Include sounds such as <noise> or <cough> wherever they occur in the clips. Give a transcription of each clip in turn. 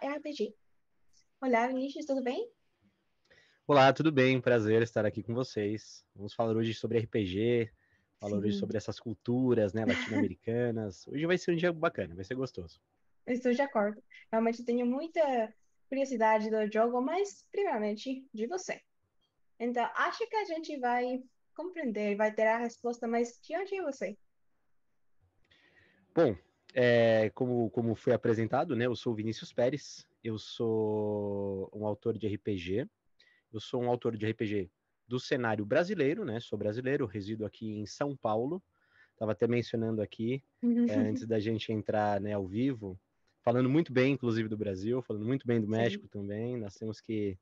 é RPG. Olá, Vinícius, tudo bem? Olá, tudo bem? Prazer estar aqui com vocês. Vamos falar hoje sobre RPG, falar Sim. hoje sobre essas culturas né, latino-americanas. <laughs> hoje vai ser um dia bacana, vai ser gostoso. Eu estou de acordo. Realmente tenho muita curiosidade do jogo, mas primeiramente de você. Então, acho que a gente vai compreender, vai ter a resposta, mas de onde é você? Bom, é, como, como foi apresentado, né? Eu sou o Vinícius Pérez, eu sou um autor de RPG, eu sou um autor de RPG do cenário brasileiro, né? Sou brasileiro, resido aqui em São Paulo. Estava até mencionando aqui, é, uhum. antes da gente entrar né, ao vivo, falando muito bem, inclusive, do Brasil, falando muito bem do México Sim. também. Nós temos que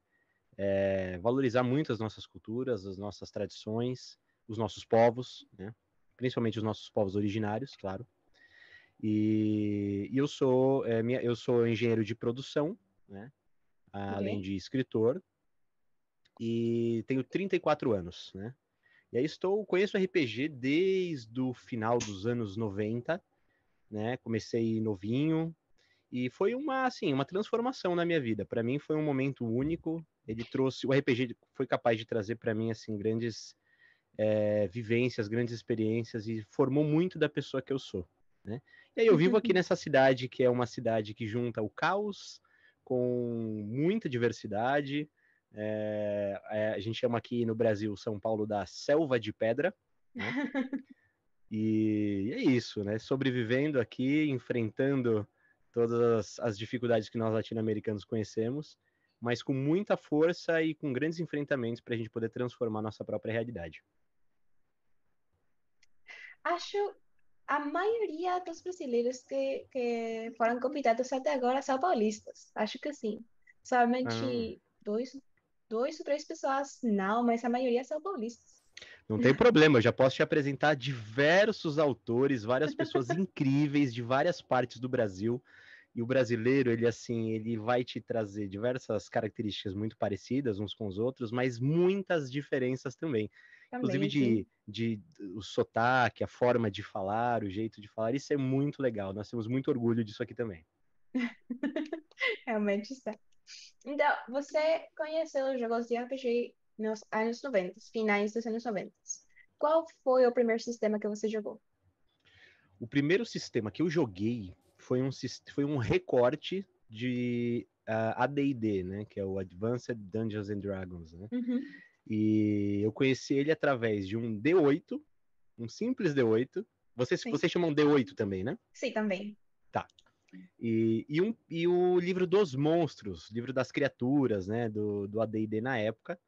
é, valorizar muito as nossas culturas, as nossas tradições, os nossos povos, né? principalmente os nossos povos originários, claro. E, e eu sou é, minha, eu sou engenheiro de produção, né? Além de escritor. E tenho 34 anos, né? E aí estou, conheço RPG desde o final dos anos 90, né? Comecei novinho e foi uma assim, uma transformação na minha vida. Para mim foi um momento único. Ele trouxe o RPG foi capaz de trazer para mim assim grandes é, vivências, grandes experiências e formou muito da pessoa que eu sou. Né? E aí eu vivo aqui uhum. nessa cidade que é uma cidade que junta o caos com muita diversidade. É, é a gente chama aqui no Brasil São Paulo da selva de pedra. Né? <laughs> e é isso, né? Sobrevivendo aqui, enfrentando todas as dificuldades que nós latino-americanos conhecemos, mas com muita força e com grandes enfrentamentos para a gente poder transformar nossa própria realidade. Acho a maioria dos brasileiros que, que foram convidados até agora são paulistas. Acho que sim. Somente ah. dois, dois ou três pessoas não, mas a maioria são paulistas. Não tem problema, eu já posso te apresentar diversos autores, várias pessoas <laughs> incríveis de várias partes do Brasil. E o brasileiro, ele assim, ele vai te trazer diversas características muito parecidas uns com os outros, mas muitas diferenças também. Inclusive de, de, o sotaque, a forma de falar, o jeito de falar, isso é muito legal. Nós temos muito orgulho disso aqui também. <laughs> Realmente está. É. Então, você conheceu os jogos de RPG nos anos 90, finais dos anos 90. Qual foi o primeiro sistema que você jogou? O primeiro sistema que eu joguei foi um, foi um recorte de uh, ah, AD&D, né? Que é o Advanced Dungeons and Dragons, né? Uhum. E eu conheci ele através de um D8, um simples D8. Vocês, Sim. vocês chamam D8 também, né? Sim, também. Tá. E, e, um, e o livro dos monstros, livro das criaturas, né? Do, do ADD na época.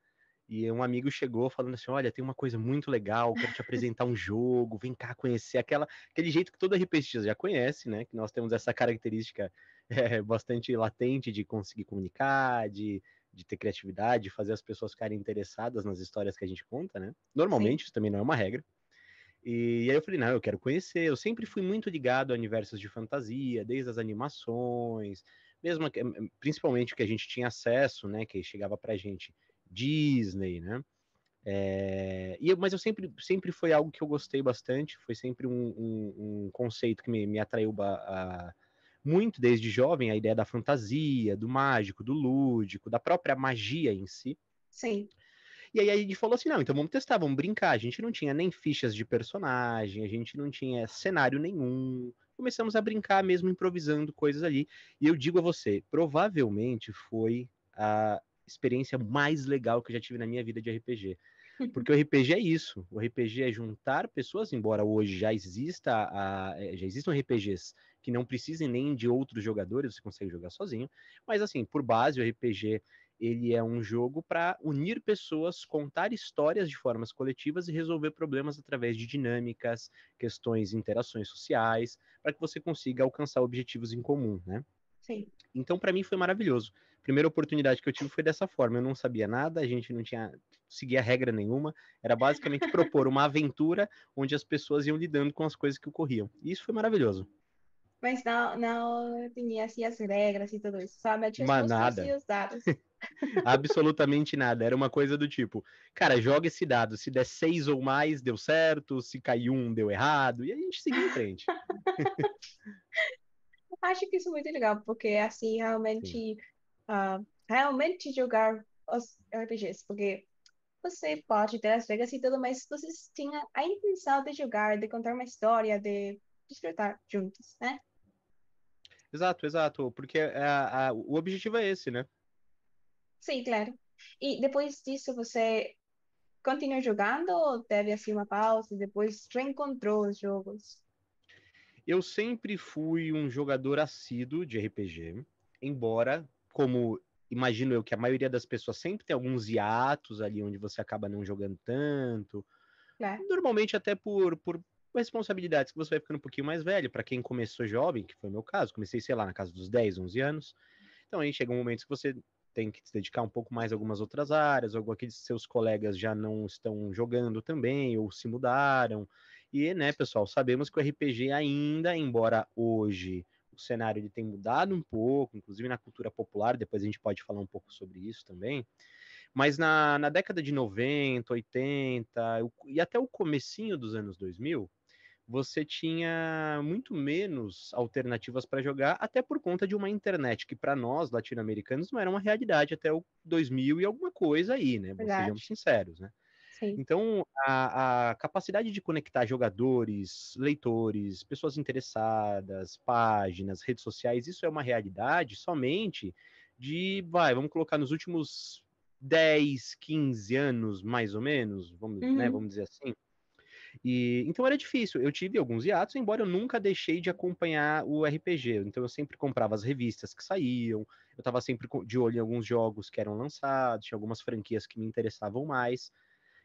E um amigo chegou falando assim: Olha, tem uma coisa muito legal, quero te apresentar um jogo, vem cá conhecer aquela, aquele jeito que todo RPGista já conhece, né? Que nós temos essa característica <laughs> é, bastante latente de conseguir comunicar, de de ter criatividade, de fazer as pessoas ficarem interessadas nas histórias que a gente conta, né? Normalmente, Sim. isso também não é uma regra. E aí eu falei, não, eu quero conhecer. Eu sempre fui muito ligado a universos de fantasia, desde as animações, mesmo hum, hum, principalmente o que a gente tinha acesso, né? Que chegava pra gente, Disney, né? É, e eu, mas eu sempre, sempre foi algo que eu gostei bastante, foi sempre um, um, um conceito que me, me atraiu a, a muito desde jovem a ideia da fantasia, do mágico, do lúdico, da própria magia em si. Sim. E aí a gente falou assim: não, então vamos testar, vamos brincar. A gente não tinha nem fichas de personagem, a gente não tinha cenário nenhum. Começamos a brincar mesmo, improvisando coisas ali. E eu digo a você: provavelmente foi a experiência mais legal que eu já tive na minha vida de RPG. <laughs> Porque o RPG é isso. O RPG é juntar pessoas, embora hoje já exista a, eh, já existam RPGs que não precisem nem de outros jogadores, você consegue jogar sozinho. Mas assim, por base, o RPG ele é um jogo para unir pessoas, contar histórias de formas coletivas e resolver problemas através de dinâmicas, questões, interações sociais, para que você consiga alcançar objetivos em comum, né? Sim. Então, para mim foi maravilhoso. Primeira oportunidade que eu tive foi dessa forma. Eu não sabia nada, a gente não tinha seguia regra nenhuma. Era basicamente propor uma <laughs> aventura onde as pessoas iam lidando com as coisas que ocorriam. E isso foi maravilhoso mas não, não tinha assim as regras e tudo isso, somente os nada. e os dados. Absolutamente nada. Era uma coisa do tipo, cara, joga esse dado. Se der seis ou mais, deu certo. Se caiu um, deu errado. E a gente seguia em frente. <laughs> Acho que isso é muito legal, porque assim, realmente, uh, realmente jogar os RPGs, porque você pode ter as regras e tudo, mas vocês tinham a intenção de jogar, de contar uma história, de desfrutar juntos, né? Exato, exato, porque é a, a, o objetivo é esse, né? Sim, claro. E depois disso você continua jogando ou teve assim uma pausa e depois reencontrou os jogos? Eu sempre fui um jogador assíduo de RPG, embora, como imagino eu que a maioria das pessoas sempre tem alguns hiatos ali onde você acaba não jogando tanto. É. Normalmente até por, por responsabilidades que você vai ficando um pouquinho mais velho, para quem começou jovem, que foi o meu caso, comecei, sei lá, na casa dos 10, 11 anos. Então aí chega um momento que você tem que se dedicar um pouco mais a algumas outras áreas, ou aqueles seus colegas já não estão jogando também, ou se mudaram. E, né, pessoal, sabemos que o RPG ainda, embora hoje o cenário ele tem mudado um pouco, inclusive na cultura popular, depois a gente pode falar um pouco sobre isso também. Mas na, na década de 90, 80 e até o comecinho dos anos 2000, você tinha muito menos alternativas para jogar, até por conta de uma internet que para nós latino-americanos não era uma realidade até o 2000 e alguma coisa aí, né? Sejamos sinceros, né? Sim. Então, a, a, capacidade de conectar jogadores, leitores, pessoas interessadas, páginas, redes sociais, isso é uma realidade somente de, vai, vamos colocar nos últimos 10, 15 anos, mais ou menos, vamos, né, uhum. né, vamos dizer assim. E então era difícil. Eu tive alguns hiatos, embora eu nunca deixei de acompanhar o RPG. Então eu sempre comprava as revistas que saíam, eu estava sempre de olho em alguns jogos que eram lançados, tinha algumas franquias que me interessavam mais.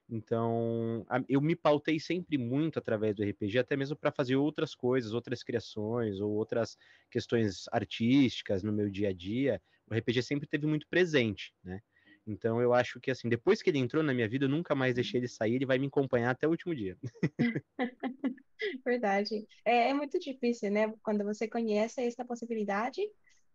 Então, eu me pautei sempre muito através do RPG, até mesmo para fazer outras coisas, outras criações ou outras questões artísticas no meu dia a dia. O RPG sempre teve muito presente, né? Então eu acho que assim, depois que ele entrou na minha vida, eu nunca mais deixei ele sair, ele vai me acompanhar até o último dia. <laughs> Verdade. É, é muito difícil, né? Quando você conhece essa possibilidade,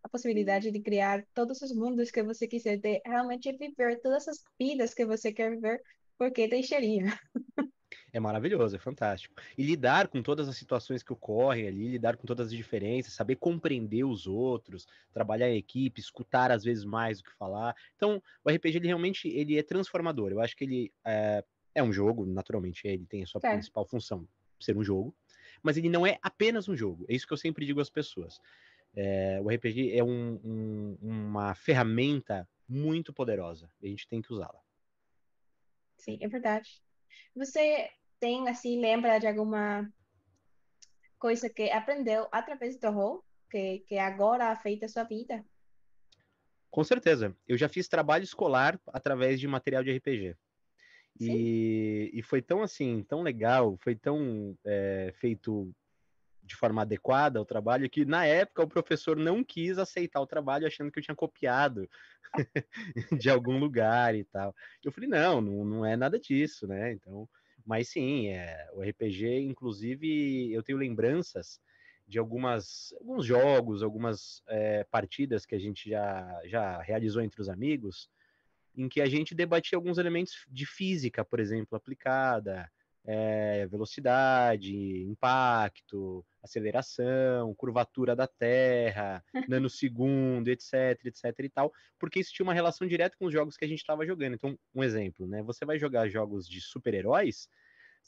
a possibilidade de criar todos os mundos que você quiser, de realmente é viver todas as vidas que você quer viver, porque deixaria. <laughs> É maravilhoso, é fantástico. E lidar com todas as situações que ocorrem ali, lidar com todas as diferenças, saber compreender os outros, trabalhar em equipe, escutar às vezes mais do que falar. Então, o RPG ele realmente ele é transformador. Eu acho que ele é, é um jogo, naturalmente, ele tem a sua é. principal função ser um jogo, mas ele não é apenas um jogo. É isso que eu sempre digo às pessoas. É, o RPG é um, um, uma ferramenta muito poderosa. A gente tem que usá-la. Sim, é verdade. Você tem, assim, lembra de alguma coisa que aprendeu através do horror, que, que agora afeta a sua vida? Com certeza. Eu já fiz trabalho escolar através de material de RPG. E, e, foi tão assim, tão legal, foi tão é, feito de forma adequada o trabalho, que na época o professor não quis aceitar o trabalho achando que eu tinha copiado <laughs> de algum lugar e tal. Eu falei, não, não, não é nada disso, né? Então, mas sim, é, o RPG, inclusive, eu tenho lembranças de algumas alguns jogos, algumas é, partidas que a gente já, já realizou entre os amigos, em que a gente debatia alguns elementos de física, por exemplo, aplicada, é, velocidade, impacto, aceleração, curvatura da Terra, nanosegundo, etc, etc e tal, porque isso tinha uma relação direta com os jogos que a gente estava jogando. Então, um exemplo, né? Você vai jogar jogos de super-heróis,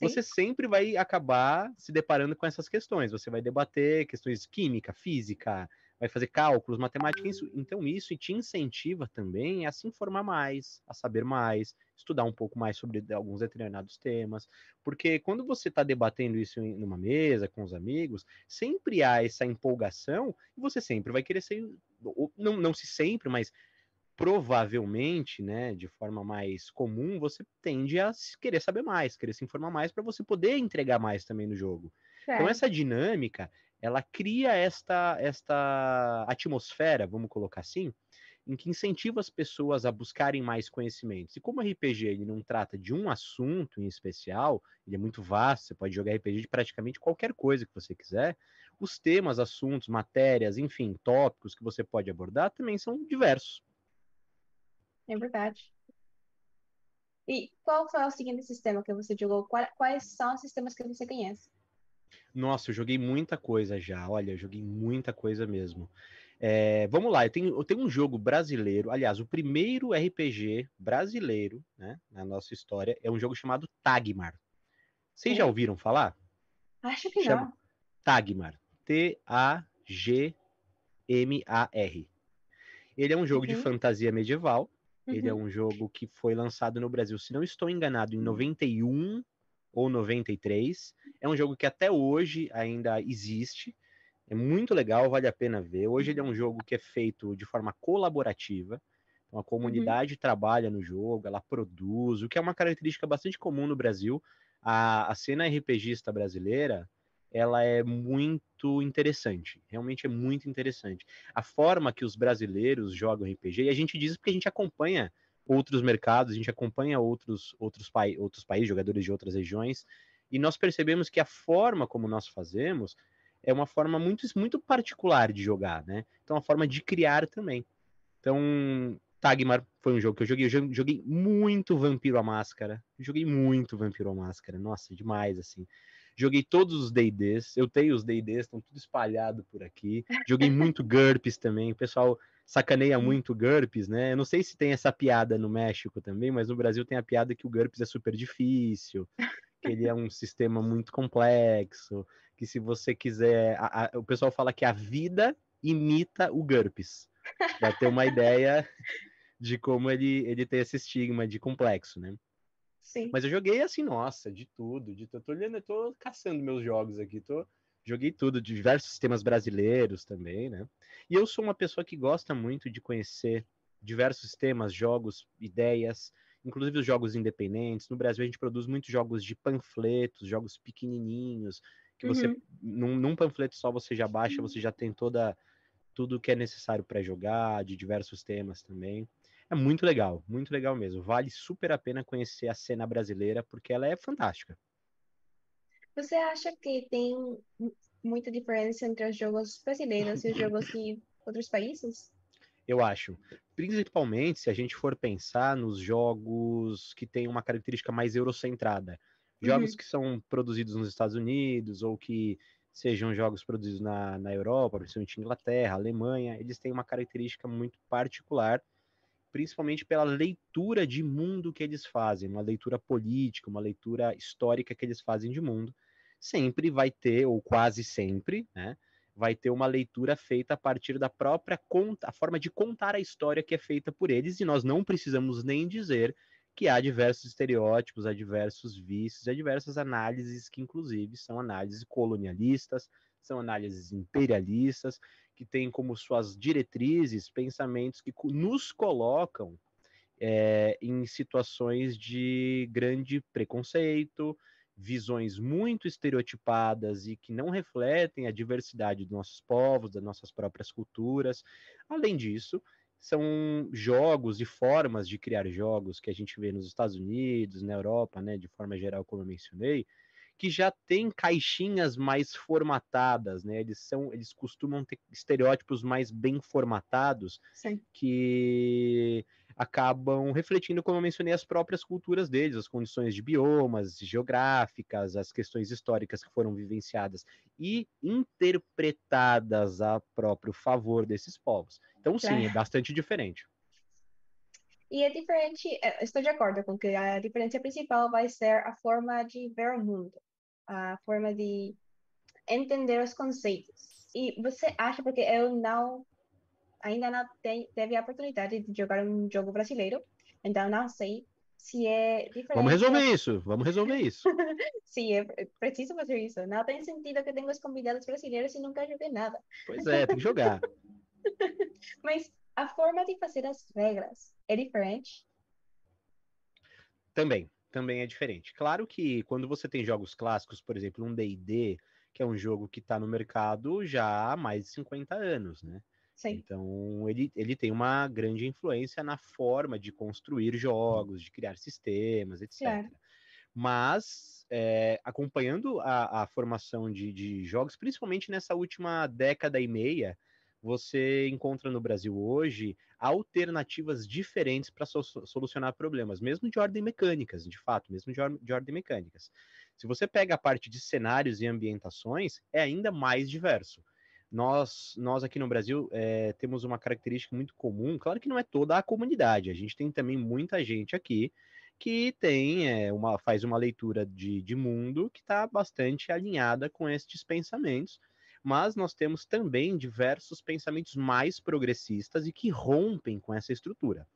você sempre vai acabar se deparando com essas questões. Você vai debater questões de química, física, vai fazer cálculos, matemática, isso. Então, isso te incentiva também a se informar mais, a saber mais, estudar um pouco mais sobre alguns determinados temas. Porque quando você está debatendo isso em numa mesa com os amigos, sempre há essa empolgação e você sempre vai querer ser. Não, não se sempre, mas provavelmente, né, de forma mais comum, você tende a querer saber mais, querer se informar mais para você poder entregar mais também no jogo. Certo. Então é. essa dinâmica, ela cria esta, esta atmosfera, vamos colocar assim, em que incentiva as pessoas a buscarem mais conhecimentos. E como o RPG ele não trata de um assunto em especial, ele é muito vasto, você pode jogar RPG de praticamente qualquer coisa que você quiser. Os temas, assuntos, matérias, enfim, tópicos que você pode abordar também são diversos. É verdade. E qual foi é o seguinte sistema que você jogou? Quais são os sistemas que você conhece? Nossa, eu joguei muita coisa já. Olha, eu joguei muita coisa mesmo. É, vamos lá, eu tenho, eu tenho um jogo brasileiro, aliás, o primeiro RPG brasileiro né, na nossa história é um jogo chamado Tagmar. Vocês é. já hum. ouviram falar? Acho que Chama... não. Tagmar. T-A-G-M-A-R. Ele é um jogo uhum. de fantasia medieval. Uhum. Ele é uhum. um jogo que foi lançado no Brasil, se não estou enganado, em 91 uhum ou 93. É um jogo que até hoje ainda existe. É muito legal, vale a pena ver. Hoje ele é um jogo que é feito de forma colaborativa. Então a uhum. comunidade uhum. trabalha no jogo, ela produz, o que é uma característica bastante comum no Brasil. A, a cena RPGista brasileira, ela é muito interessante. Realmente é muito interessante. A forma que os brasileiros jogam RPG, e a gente diz porque a gente acompanha outros mercados, a gente acompanha outros, outros, pa outros países, jogadores de outras regiões, e nós percebemos que a forma como nós fazemos é uma forma muito, muito particular de jogar, né? Então, é uma forma de criar também. Então, Tagmar foi um jogo que eu joguei. Eu joguei muito Vampiro à Máscara. Joguei muito Vampiro à Máscara. Nossa, demais, assim. Joguei todos os D&Ds. Eu tenho os D&Ds, estão tudo espalhado por aqui. Joguei muito <laughs> GURPS também. O pessoal sacaneia uhum. muito o GURPS, né? Eu não sei se tem essa piada no México também, mas no Brasil tem a piada que o GURPS é super difícil, que ele é um sistema muito complexo, que se você quiser. A, a, o pessoal fala que a vida imita o GURPS, Pra ter uma ideia de como ele, ele tem esse estigma de complexo, né? Sim. Mas eu joguei assim, nossa, de tudo, de tudo. tô olhando, eu tô caçando meus jogos aqui, tô Joguei tudo, diversos sistemas brasileiros também, né? E eu sou uma pessoa que gosta muito de conhecer diversos temas, jogos, ideias, inclusive os jogos independentes. No Brasil a gente produz muitos jogos de panfletos, jogos pequenininhos, que você uhum. num, num, panfleto só você já baixa, você já tem toda tudo que é necessário para jogar, de diversos temas também. É muito legal, muito legal mesmo. Vale super a pena conhecer a cena brasileira porque ela é fantástica. Você acha que tem muita diferença entre os jogos brasileiros e os jogos de outros países? Eu acho. Principalmente se a gente for pensar nos jogos que têm uma característica mais eurocentrada. Jogos uhum. que são produzidos nos Estados Unidos ou que sejam jogos produzidos na, na Europa, principalmente Inglaterra, Alemanha, eles têm uma característica muito particular, principalmente pela leitura de mundo que eles fazem, uma leitura política, uma leitura histórica que eles fazem de mundo, sempre vai ter, ou quase sempre, né? Vai ter uma leitura feita a partir da própria conta, a forma de contar a história que é feita por eles, e nós não precisamos nem dizer que há diversos estereótipos, há diversos vícios, há diversas análises que, inclusive, são análises colonialistas, são análises imperialistas, que têm como suas diretrizes pensamentos que nos colocam é, em situações de grande preconceito, visões muito estereotipadas e que não refletem a diversidade dos nossos povos, das nossas próprias culturas. Além disso, são jogos e formas de criar jogos que a gente vê nos Estados Unidos, na Europa, né, de forma geral, como eu mencionei, que já tem caixinhas mais formatadas, né? Eles são, eles costumam ter estereótipos mais bem formatados, Sim. que acabam refletindo, como eu mencionei, as próprias culturas deles, as condições de biomas, geográficas, as questões históricas que foram vivenciadas e interpretadas a próprio favor desses povos. Então, sim, é bastante diferente. E é diferente, é, estou de acordo com que a diferença principal vai ser a forma de ver o mundo, a forma de entender os conceitos. E você acha, porque eu não ainda não tem, teve a oportunidade de jogar um jogo brasileiro, então não sei se é diferente. Vamos resolver isso, vamos resolver isso. <laughs> Sim, é preciso fazer isso. Não tem sentido que tenha os convidados brasileiros e nunca joguei nada. Pois é, tem que jogar. <laughs> Mas a forma de fazer as regras é diferente? Também, também é diferente. Claro que quando você tem jogos clássicos, por exemplo, um D&D, que é um jogo que está no mercado já há mais de 50 anos, né? Sim. Então, ele, ele tem uma grande influência na forma de construir jogos, de criar sistemas, etc. Claro. Mas, é, acompanhando a, a formação de, de jogos, principalmente nessa última década e meia, você encontra no Brasil hoje alternativas diferentes para so solucionar problemas, mesmo de ordem mecânicas, de fato, mesmo de, or de, ordem mecânicas. Se você pega a parte de cenários e ambientações, é ainda mais diverso nós, nós aqui no Brasil é, temos uma característica muito comum, claro que não é toda a comunidade, a gente tem também muita gente aqui que tem é, uma faz uma leitura de, de mundo que está bastante alinhada com estes pensamentos, mas nós temos também diversos pensamentos mais progressistas e que rompem com essa estrutura.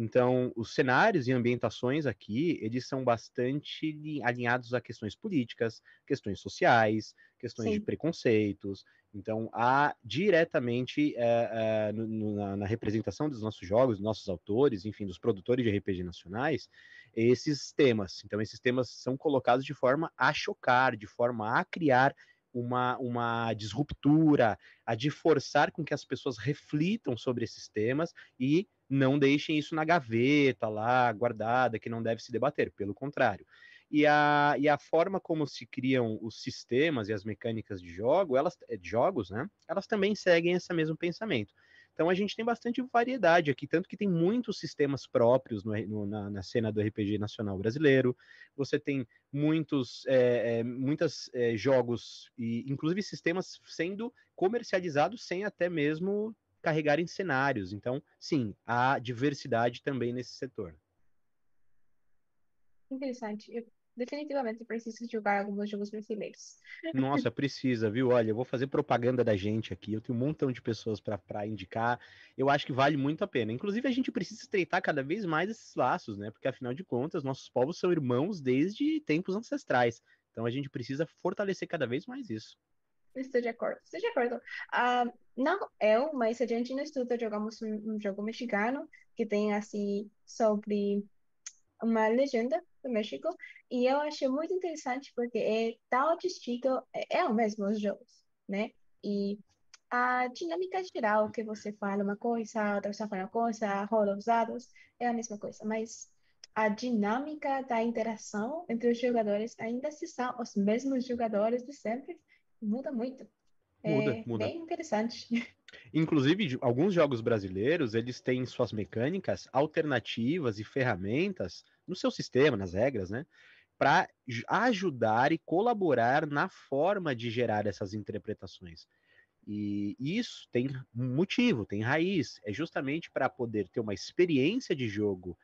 Então, os cenários e ambientações aqui, eles são bastante alinhados a questões políticas, questões sociais, questões Sim. de preconceitos, então, há diretamente é, é, no, na, na, representação dos nossos jogos, dos nossos autores, enfim, dos produtores de RPG nacionais, esses temas. Então, esses temas são colocados de forma a chocar, de forma a criar uma, uma disruptura, a de forçar com que as pessoas reflitam sobre esses temas e não deixem isso na gaveta lá, guardada, que não deve se debater. Pelo contrário, e a, e a forma como se criam os sistemas e as mecânicas de jogo, elas eh, de jogos, né? Elas também seguem esse mesmo pensamento. Então a gente tem bastante variedade aqui, tanto que tem muitos sistemas próprios no, no, na, na, cena do RPG nacional brasileiro. Você tem muitos, é, é, é, jogos e inclusive sistemas sendo comercializados sem até mesmo carregarem cenários. Então, sim, há diversidade também nesse setor. Interessante. Eu definitivamente preciso jogar alguns jogos brasileiros. Nossa, precisa, viu? Olha, eu vou fazer propaganda da gente aqui. Eu tenho um montão de pessoas para indicar. Eu acho que vale muito a pena. Inclusive, a gente precisa estreitar cada vez mais esses laços, né? Porque afinal de contas, nossos povos são irmãos desde tempos ancestrais. Então a gente precisa fortalecer cada vez mais isso. Estou de acordo, estou de acordo. Ah, não eu, mas a gente não estuda, jogamos um, um jogo mexicano que tem assim sobre uma legenda do México, e eu achei muito interessante porque é eh, tal distinto é, eh, é o mesmo os jogos, né? E a dinâmica geral, que você fala uma coisa, outra pessoa fala uma coisa, rola os dados, é a mesma coisa, mas a dinâmica da interação entre os jogadores, ainda se são os mesmos jogadores de sempre, muda muito. Eh, muda, é muda. bem interessante. <laughs> Inclusive, alguns jogos brasileiros, eles têm suas mecânicas alternativas e ferramentas no seu sistema, nas regras, né? Para ajudar e colaborar na forma de gerar essas interpretações. E isso tem motivo, tem raiz. É justamente para poder ter uma experiência de jogo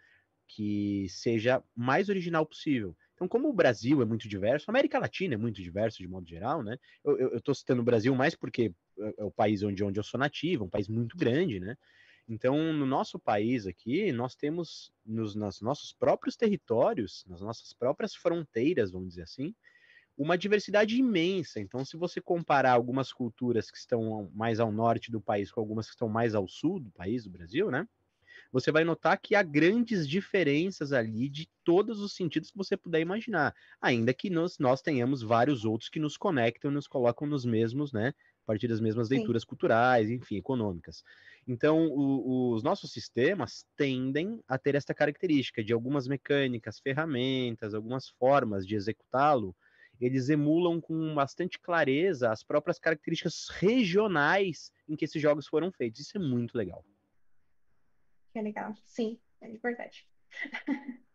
que seja mais original possível. Então, como o Brasil é muito diverso, a América Latina é muito diverso de modo geral, né? Eu estou citando o Brasil mais porque é, é o país onde, onde eu sou nativo, um país muito grande, né? Então, no nosso país aqui, nós temos nos, nos nossos próprios territórios, nas nossas próprias fronteiras, vamos dizer assim, uma diversidade imensa. Então, se você comparar algumas culturas que estão mais ao norte do país com algumas que estão mais ao sul do país, do Brasil, né? Você vai notar que há grandes diferenças ali de todos os sentidos que você puder imaginar, ainda que nós, nós tenhamos vários outros que nos conectam e nos colocam nos mesmos, né? A partir das mesmas Sim. leituras culturais, enfim, econômicas. Então, o, os nossos sistemas tendem a ter esta característica de algumas mecânicas, ferramentas, algumas formas de executá-lo, eles emulam com bastante clareza as próprias características regionais em que esses jogos foram feitos. Isso é muito legal. É legal, sim, é importante. <laughs>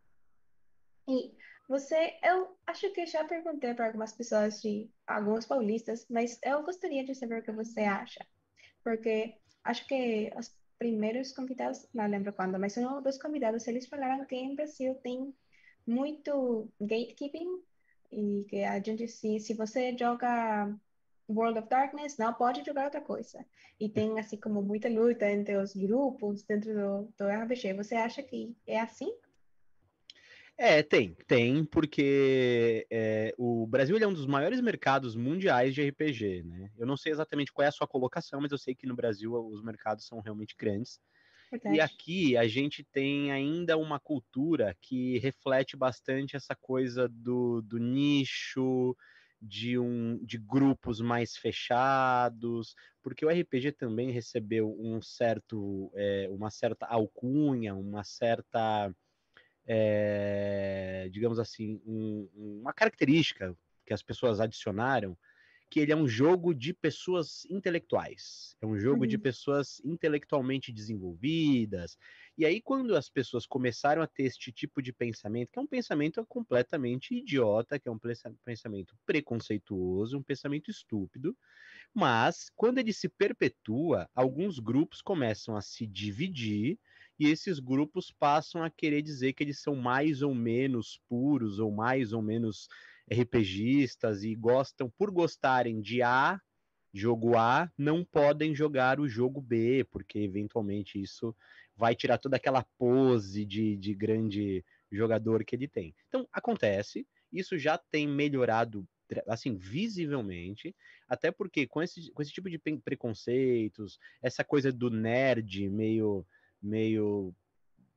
e você, eu acho que já perguntei para algumas pessoas de alguns paulistas, mas eu gostaria de saber o que você acha, porque acho que os primeiros convidados, não lembro quando, mas um dos convidados, eles falaram que em Brasil tem muito gatekeeping e que a gente, se, se você joga World of Darkness, não pode jogar outra coisa. E tem, assim, como muita luta entre os grupos dentro do, do RPG. Você acha que é assim é, tem, tem, porque é, o Brasil é um dos maiores mercados mundiais de RPG, né? Eu não sei exatamente qual é a sua colocação, mas eu sei que no Brasil eh, os mercados são realmente grandes. Verdade. E aqui a gente tem ainda uma cultura que reflete bastante essa coisa do, do nicho, de, um, de grupos mais fechados, porque o RPG também recebeu um certo, é, uma certa alcunha, uma certa é, digamos assim, um, uma característica que as pessoas adicionaram, que ele é um jogo de pessoas intelectuais, é um jogo uhum. de pessoas intelectualmente desenvolvidas. E aí, quando as pessoas começaram a ter este tipo de pensamento, que é um pensamento completamente idiota, que é um pensamento preconceituoso, um pensamento estúpido, mas quando ele se perpetua, alguns grupos começam a se dividir e esses grupos passam a querer dizer que eles são mais ou menos puros ou mais ou menos RPGistas e gostam por gostarem de A, jogo A, não podem jogar o jogo B, porque eventualmente isso vai tirar toda aquela pose de, de grande jogador que ele tem. Então acontece, isso já tem melhorado assim, visivelmente, até porque com esse, com esse tipo de preconceitos, essa coisa do nerd meio meio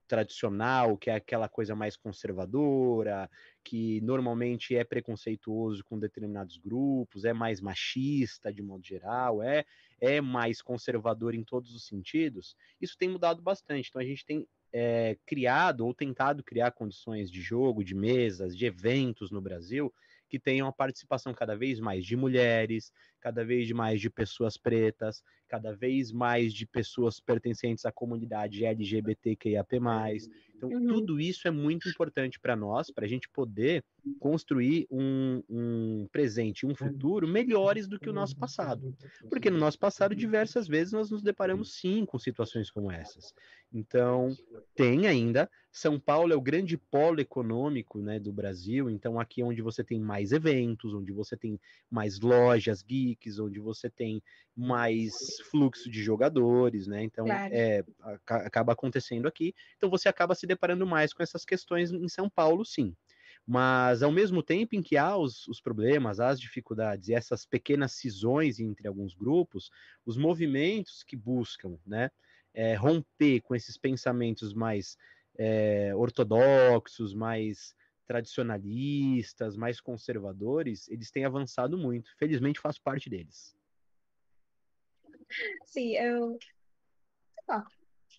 tradicional, que é aquela coisa mais conservadora, que normalmente é preconceituoso com determinados grupos, é mais machista de modo geral, é, é mais conservador em todos os sentidos, isso tem mudado bastante. Então a gente tem é, criado ou tentado criar condições de jogo, de mesas, de eventos no Brasil que tenham a participação cada vez mais de mulheres, cada vez mais de pessoas pretas, cada vez mais de pessoas pertencentes à comunidade LGBTQIAP+. Então, uhum. tudo isso é muito importante para nós, para a gente poder construir um, um presente, um futuro melhores do que o nosso passado. Porque no nosso passado, diversas vezes, nós nos deparamos, sim, com situações como essas. Então, tem ainda. São Paulo é o grande polo econômico né, do Brasil, então aqui é onde você tem mais eventos, onde você tem mais lojas, guias, piques, onde você tem mais fluxo de jogadores, né? Então claro. é, acaba acontecendo aqui. Então você acaba se deparando mais com essas questões em São Paulo, sim. Mas ao mesmo tempo em que há os, os problemas, as dificuldades e essas pequenas cisões entre alguns grupos, os movimentos que buscam, né? É, romper com esses pensamentos mais é, ortodoxos, mais tradicionalistas, mais conservadores, eles têm avançado muito. Felizmente, faço parte deles. Sim, eu. Bom,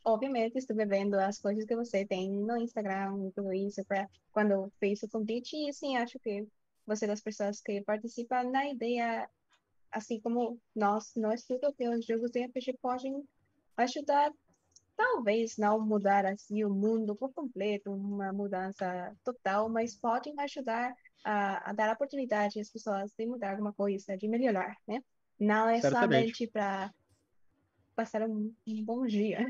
obviamente, estou vendo as coisas que você tem no Instagram, tudo isso, pra, quando fiz o convite, e assim, acho que você é das pessoas que participam na ideia, assim como nós, nós tudo que os jogos de RPG podem ajudar Talvez não mudar assim o mundo por completo, uma mudança total, mas podem ajudar a, a dar oportunidade às pessoas de mudar alguma coisa, de melhorar, né? Não é Certamente. somente para passar um, um bom dia.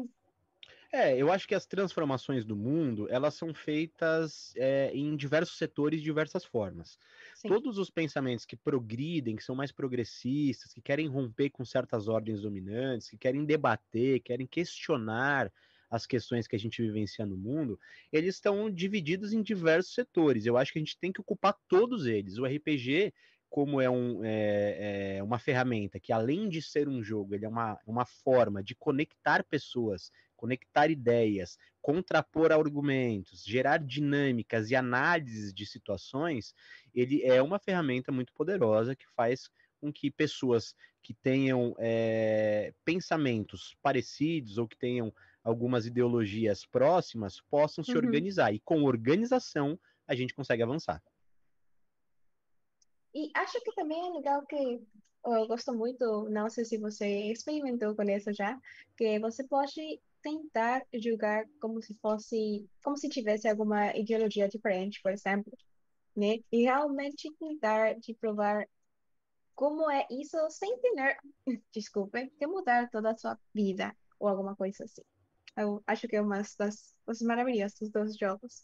É, eu acho que as transformações do mundo elas são feitas é, em diversos setores de diversas formas. Sim. Todos os pensamentos que progridem, que são mais progressistas, que querem romper com certas ordens dominantes, que querem debater, querem questionar as questões que a gente vivencia no mundo, eles estão divididos em diversos setores. Eu acho que a gente tem que ocupar todos eles. O RPG como é, um, é, é, uma ferramenta que, além de ser um jogo, ele é uma, uma forma de conectar pessoas conectar ideias, contrapor argumentos, gerar dinâmicas e análises de situações, ele é uma ferramenta muito poderosa que faz com que pessoas que tenham é, pensamentos parecidos ou que tenham algumas ideologias próximas possam se uhum. organizar. E com organização a gente consegue avançar. E acho que também é legal que eu gosto muito, não sei se você experimentou com isso já, que você pode tentar julgar como se fosse, como se tivesse alguma ideologia diferente, por exemplo, né? E realmente tentar de provar como é isso sem ter, <laughs> desculpem, que mudar toda a sua vida ou alguma coisa assim. Eu acho que é uma das coisas maravilhosas dos jogos.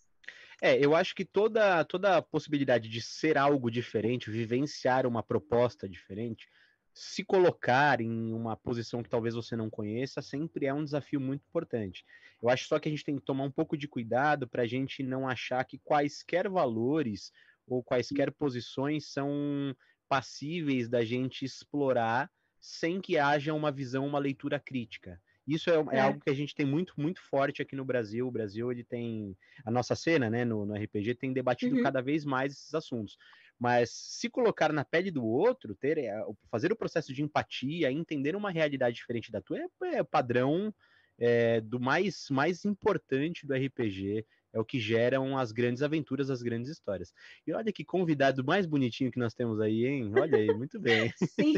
É, eu acho que toda toda a possibilidade de ser algo diferente, vivenciar uma proposta diferente, se colocar em uma posição que talvez você não conheça sempre é um desafio muito importante. Eu acho só que a gente tem que tomar um pouco de cuidado para a gente não achar que quaisquer valores ou quaisquer posições são passíveis da gente explorar sem que haja uma visão, uma leitura crítica. Isso é, é, é, algo que a gente tem muito, muito forte aqui no Brasil. O Brasil, ele tem. A nossa cena, né, no, no RPG, tem debatido uhum. cada vez mais esses assuntos mas se colocar na pele do outro, ter, eh, fazer o processo de empatia, entender uma realidade diferente da tua, é, é padrão é, do mais, mais importante do RPG, é o que geram as grandes aventuras, as grandes histórias. E olha que convidado mais bonitinho que nós temos aí, hein? Olha aí, muito bem. <laughs> Sim,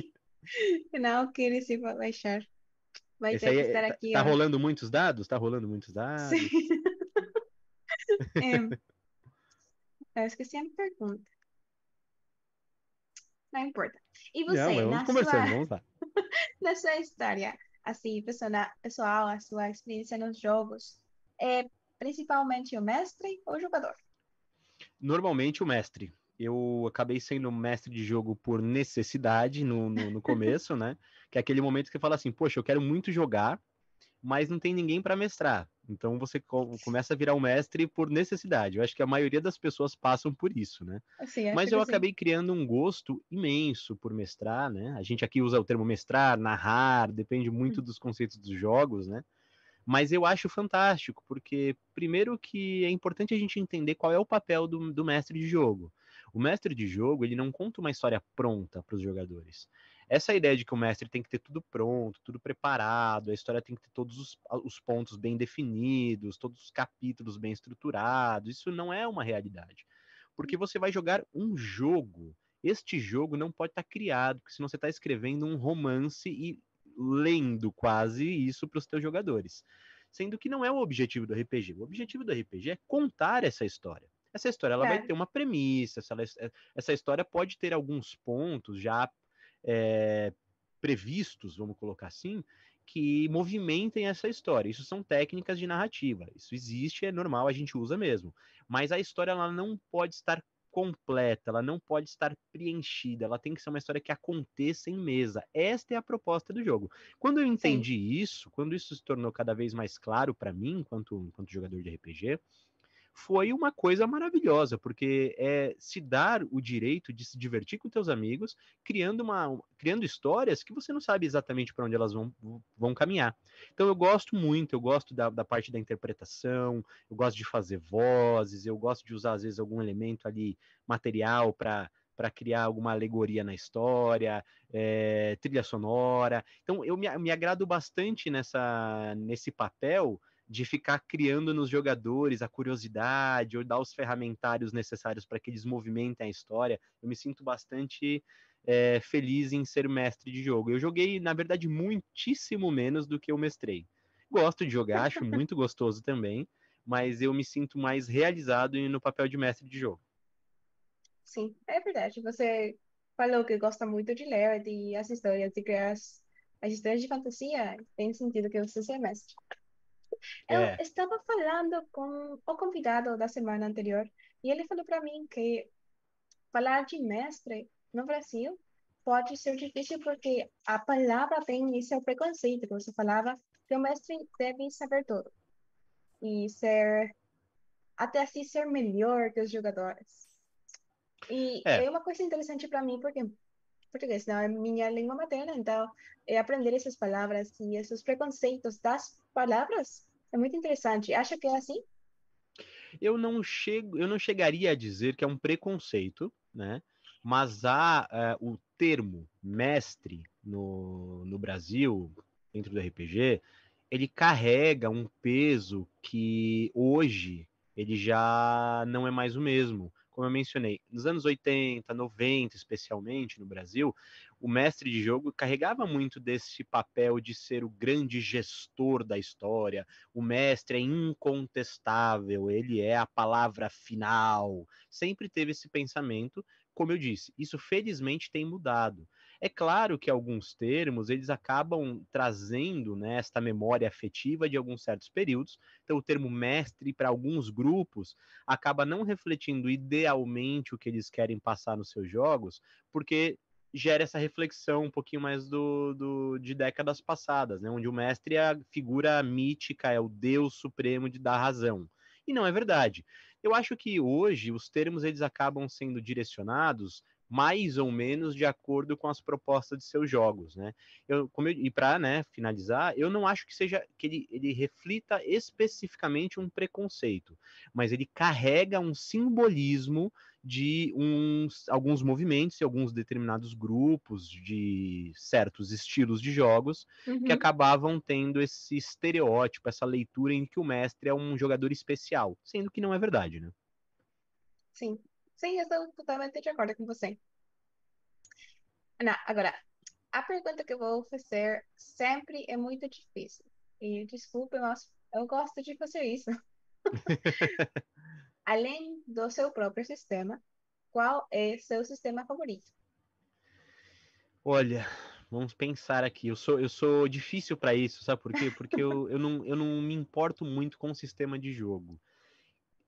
não, que ele se vai Vai Esse ter que é, estar tá, aqui. Tá, rolando muitos dados? Tá rolando muitos dados? Sim. <laughs> é, eu esqueci a pergunta não importa. E você, não, na, sua... na sua história, assim, pessoal, a sua experiência nos jogos, é principalmente o mestre ou o jogador? Normalmente o mestre. Eu acabei sendo mestre de jogo por necessidade no, no, no começo, <laughs> né? Que é aquele momento que você fala assim, poxa, eu quero muito jogar, mas não tem ninguém para mestrar. Então você começa a virar um mestre por necessidade. Eu acho que a maioria das pessoas passam por isso, né? Assim, é Mas tipo eu assim acabei criando um gosto imenso por mestrar, né? A gente aqui usa o termo mestrar, narrar, depende muito hum. dos conceitos dos jogos, né? Mas eu acho fantástico, porque primeiro que é importante a gente entender qual é o papel do, do mestre de jogo. O mestre de jogo, ele não conta uma história pronta para os jogadores. Essa ideia de que o mestre tem que ter tudo pronto, tudo preparado, a história tem que ter todos os, os pontos bem definidos, todos os capítulos bem estruturados, isso não é uma realidade. Porque você vai jogar um jogo. Este jogo não pode estar tá criado, porque senão você está escrevendo um romance e lendo quase isso para os seus jogadores. Sendo que não é o objetivo do RPG. O objetivo do RPG é contar essa história. Essa história ela é. vai ter uma premissa, essa, essa história pode ter alguns pontos já é, previstos, vamos colocar assim, que movimentem essa história. Isso são técnicas de narrativa. Isso existe, é normal, a gente usa mesmo. Mas a história ela não pode estar completa, ela não pode estar preenchida, ela tem que ser uma história que aconteça em mesa. Esta é a proposta do jogo. Quando eu entendi Sim. isso, quando isso se tornou cada vez mais claro para mim, enquanto, enquanto jogador de RPG, foi uma coisa maravilhosa, porque é se dar o direito de se divertir com teus amigos, criando, uma, criando histórias que você não sabe exatamente para onde elas vão, vão caminhar. Então eu gosto muito, eu gosto da, da parte da interpretação, eu gosto de fazer vozes, eu gosto de usar, às vezes, algum elemento ali material para para criar alguma alegoria na história, é, trilha sonora. Então, eu me, me agrado bastante nessa, nesse papel de ficar criando nos jogadores a curiosidade ou dar os ferramentários necessários para que eles movimentem a história. Eu me sinto bastante é, feliz em ser mestre de jogo. Eu joguei, na verdade, muitíssimo menos do que eu mestrei. Gosto de jogar, acho <laughs> muito gostoso também, mas eu me sinto mais realizado no papel de mestre de jogo. Sim, é verdade. Você falou que gosta muito de ler, de as histórias, de criar as, as histórias de fantasia. Tem sentido que você seja mestre. Eu é. estava falando com o convidado da semana anterior e ele falou para mim que falar de mestre no Brasil pode ser difícil porque a palavra tem esse preconceito que você falava que o mestre deve saber tudo e ser até assim ser melhor que os jogadores. E é, é uma coisa interessante para mim porque português não é minha língua materna, então é aprender essas palavras e esses preconceitos das palavras é muito interessante. Acha que é assim? Eu não chego, eu não chegaria a dizer que é um preconceito, né? Mas há uh, o termo mestre no, no Brasil, dentro do RPG, ele carrega um peso que hoje ele já não é mais o mesmo como eu mencionei, nos anos 80, 90, especialmente no Brasil, o mestre de jogo carregava muito desse papel de ser o grande gestor da história. O mestre é incontestável, ele é a palavra final. Sempre teve esse pensamento, como eu disse, isso felizmente tem mudado. É claro que alguns termos eles acabam trazendo né, esta memória afetiva de alguns certos períodos. Então, o termo mestre para alguns grupos acaba não refletindo idealmente o que eles querem passar nos seus jogos, porque gera essa reflexão um pouquinho mais do, do, de décadas passadas, né? Onde o mestre é a figura mítica, é o deus supremo de dar razão. E não é verdade. Eu acho que hoje os termos eles acabam sendo direcionados mais ou menos de acordo com as propostas de seus jogos, né? Eu, eu e para né, finalizar, eu não acho que seja que ele, ele reflita especificamente um preconceito, mas ele carrega um simbolismo de uns, alguns movimentos e alguns determinados grupos de certos estilos de jogos uhum. que acabavam tendo esse estereótipo, essa leitura em que o mestre é um jogador especial, sendo que não é verdade, né? Sim, Sim, eu estou totalmente de acordo com você. Não, agora, a pergunta que eu vou fazer sempre é muito difícil. E desculpe, mas eu gosto de fazer isso. <laughs> Além do seu próprio sistema, qual é seu sistema favorito? Olha, vamos pensar aqui. Eu sou, eu sou difícil para isso, sabe por quê? Porque eu, eu, não, eu não me importo muito com o sistema de jogo.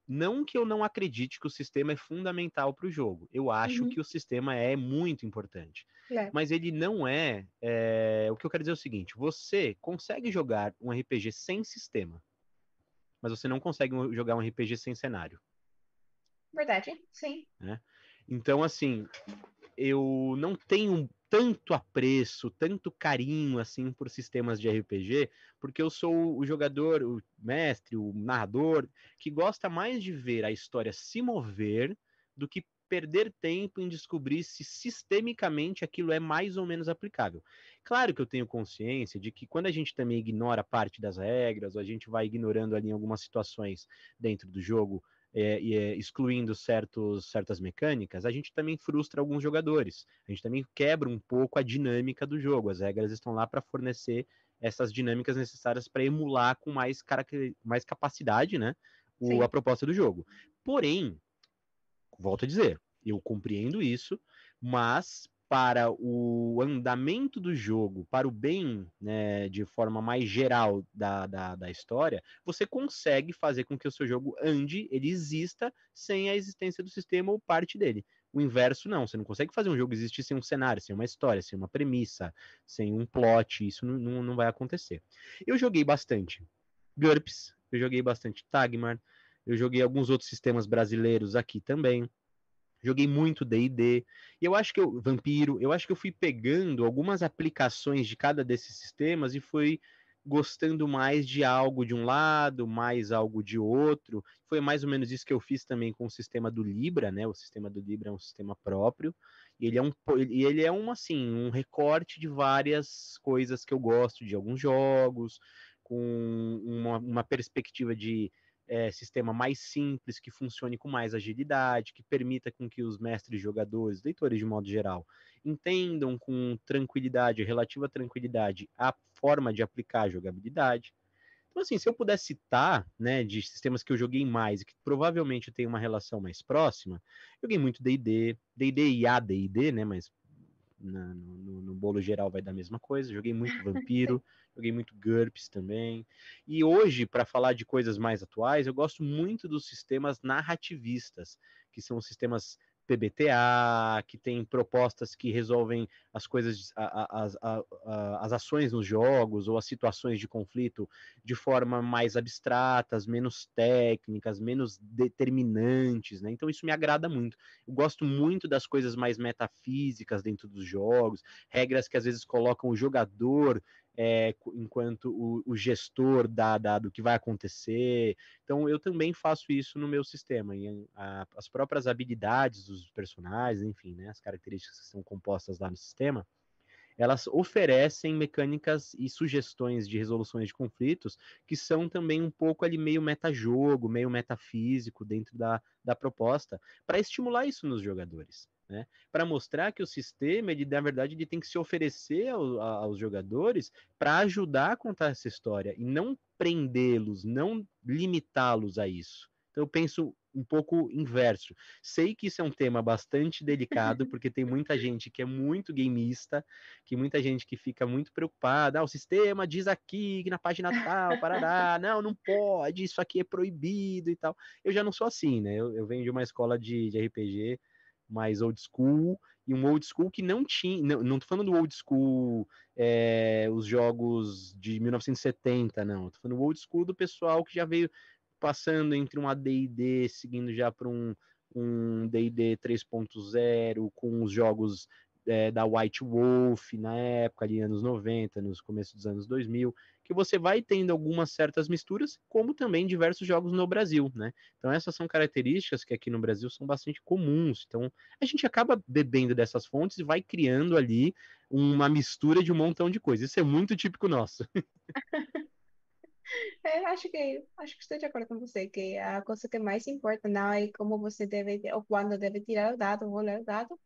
Não que eu não acredite que o sistema é fundamental para o jogo. Eu acho uhum. que o sistema é muito importante. É. Mas ele não é, é. O que eu quero dizer é o seguinte: você consegue jogar um RPG sem sistema, mas você não consegue jogar um RPG sem cenário. Verdade, sim. É? Então, assim, eu não tenho tanto apreço, tanto carinho assim por sistemas de RPG, porque eu sou o jogador, o mestre, o narrador que gosta mais de ver a história se mover do que perder tempo em descobrir se sistemicamente aquilo é mais ou menos aplicável. Claro que eu tenho consciência de que quando a gente também ignora parte das regras, ou a gente vai ignorando ali algumas situações dentro do jogo, é, é, excluindo certos, certas mecânicas, a gente também frustra alguns jogadores. A gente também quebra um pouco a dinâmica do jogo. As regras estão lá para fornecer essas dinâmicas necessárias para emular com mais, mais capacidade né, o, a proposta do jogo. Porém, volto a dizer, eu compreendo isso, mas para o andamento do jogo, para o bem, né, de forma mais geral da, da, da, história, você consegue fazer com que o seu jogo ande, ele exista, sem a existência do sistema ou parte dele. O inverso, não. Você não consegue fazer um jogo existir sem um cenário, sem uma história, sem uma premissa, sem um plot. Isso não, não, não vai acontecer. Eu joguei bastante GURPS, eu joguei bastante Tagmar, eu joguei alguns outros sistemas brasileiros aqui também joguei muito D&D, e eu acho que eu, Vampiro, eu acho que eu fui pegando algumas aplicações de cada desses sistemas e fui gostando mais de algo de um lado, mais algo de outro. Foi mais ou menos isso que eu fiz também com o sistema do Libra, né? O sistema do Libra é um sistema próprio e ele é um ele é um assim, um recorte de várias coisas que eu gosto de alguns jogos, com uma, uma perspectiva de é, sistema mais simples, que funcione com mais agilidade, que permita com que os mestres jogadores, leitores de modo geral, entendam com tranquilidade, relativa tranquilidade, a forma de aplicar a jogabilidade. Então, assim, se eu puder citar, né, de sistemas que eu joguei mais e que provavelmente tem uma relação mais próxima, joguei muito D&D, D&D e AD&D, né, mas na, no, no, bolo geral vai dar a mesma coisa. Joguei muito Vampiro, <laughs> joguei muito GURPS também. E hoje, para falar de coisas mais atuais, eu gosto muito dos sistemas narrativistas, que são sistemas PBTA, que tem propostas que resolvem as coisas, as, as, as ações nos jogos ou as situações de conflito de forma mais abstratas, menos técnicas, menos determinantes, né? Então isso me agrada muito. Eu gosto muito das coisas mais metafísicas dentro dos jogos, regras que às vezes colocam o jogador é, enquanto o, o gestor da, da, do que vai acontecer. Então, eu também faço isso no meu sistema. E a, as próprias habilidades dos personagens, enfim, né, as características que são compostas lá no sistema, elas oferecem mecânicas e sugestões de resoluções de conflitos que são também um pouco ali meio metajogo, meio metafísico dentro da, da proposta, para estimular isso nos jogadores né? Para mostrar que o sistema, ele na verdade, ele tem que se oferecer ao, a, aos jogadores para ajudar a contar essa história e não prendê-los, não limitá-los a isso. Então eu penso um pouco inverso. Sei que isso é um tema bastante delicado, <laughs> porque tem muita gente que é muito gameista, que muita gente que fica muito preocupada. Ah, o sistema diz aqui, que na página tal, parará, <laughs> não, não pode, isso aqui é proibido e tal. Eu já não sou assim, né? Eu, eu venho de uma escola de, de RPG mais old school, e um old school que não tinha. Não, não tô falando do old school, é, os jogos de 1970, não. Tô falando do old school do pessoal que já veio passando entre um ADD, seguindo já para um um D&D 3.0 com os jogos é, da White Wolf na época, ali anos 90, nos começos dos anos 2000 que você vai tendo algumas certas misturas, como também diversos jogos no Brasil, né? Então essas são características que aqui no Brasil são bastante comuns. Então a gente acaba bebendo dessas fontes e vai criando ali uma mistura de um montão de coisas. Isso é muito típico nosso. <laughs> É, acho que acho que estou de acordo com você que a coisa que mais importa não é como você deve ou quando deve tirar o dado ou ler o dado,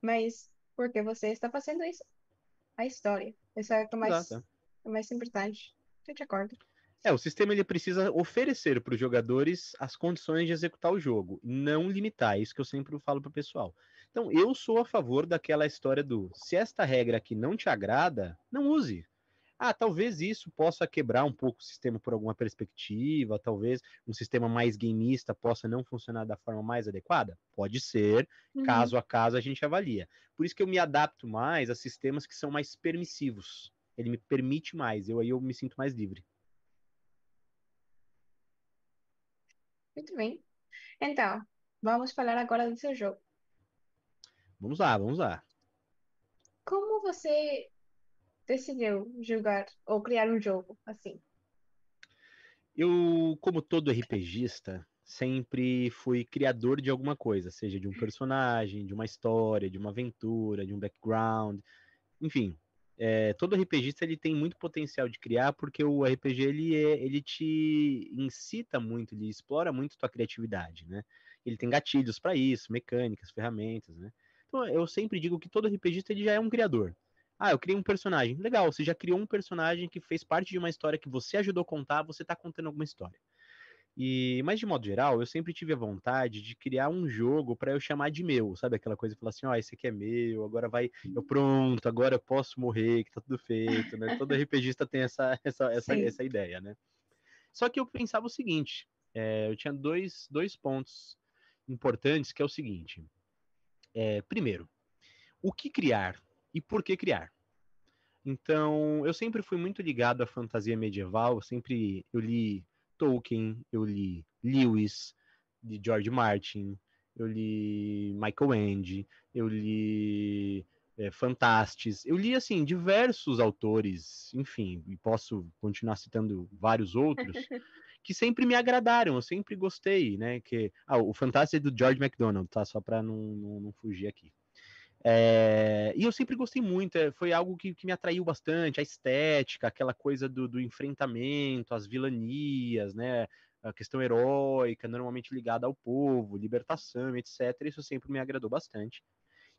mas porque você está fazendo isso, a história. Isso é o mais Exato. É mais sempre tarde. A gente acorda. É, o sistema ele precisa oferecer para os jogadores as condições de executar o jogo, não limitar. É isso que eu sempre falo para o pessoal. Então, eu sou a favor daquela história do se esta regra aqui não te agrada, não use. Ah, talvez isso possa quebrar um pouco o sistema por alguma perspectiva, talvez um sistema mais gameista possa não funcionar da forma mais adequada? Pode ser, uhum. caso a caso a gente avalia. Por isso que eu me adapto mais a sistemas que são mais permissivos ele me permite mais. Eu aí eu me sinto mais livre. Muito bem. Então, vamos falar agora do seu jogo. Vamos lá, vamos lá. Como você decidiu jogar ou criar um jogo assim? Eu, como todo RPGista, sempre fui criador de alguma coisa, seja de um personagem, de uma história, de uma aventura, de um background, enfim, é, todo RPGista ele tem muito potencial de criar, porque o RPG ele, é, ele te incita muito, ele explora muito tua criatividade, né? Ele tem gatilhos para isso, mecânicas, ferramentas, né? Então eu sempre digo que todo RPGista ele já é um criador. Ah, eu criei um personagem. Legal, você já criou um personagem que fez parte de uma história que você ajudou a contar, você está contando alguma história. E, mas de modo geral, eu sempre tive a vontade de criar um jogo para eu chamar de meu, sabe? Aquela coisa de falar assim, ó, oh, esse aqui é meu, agora vai, eu uhum. pronto, agora eu posso morrer, que tá tudo feito, né? Todo <laughs> RPGista tem essa, essa, essa, essa ideia, né? Só que eu pensava o seguinte, é, eu tinha dois, dois pontos importantes, que é o seguinte. É, primeiro, o que criar e por que criar? Então, eu sempre fui muito ligado à fantasia medieval, sempre eu li Tolkien, eu li Lewis, de George Martin, eu li Michael Ende, eu li é, Fantastes, eu li assim diversos autores, enfim, e posso continuar citando vários outros <laughs> que sempre me agradaram, eu sempre gostei, né? Que ah, o Fantástico é do George MacDonald, tá? Só para não, não, não fugir aqui. É, e eu sempre gostei muito, eh, foi algo que, que, me atraiu bastante, a estética, aquela coisa do, do, enfrentamento, as vilanias, né, a questão heróica, normalmente ligada ao povo, libertação, etc. Isso sempre me agradou bastante.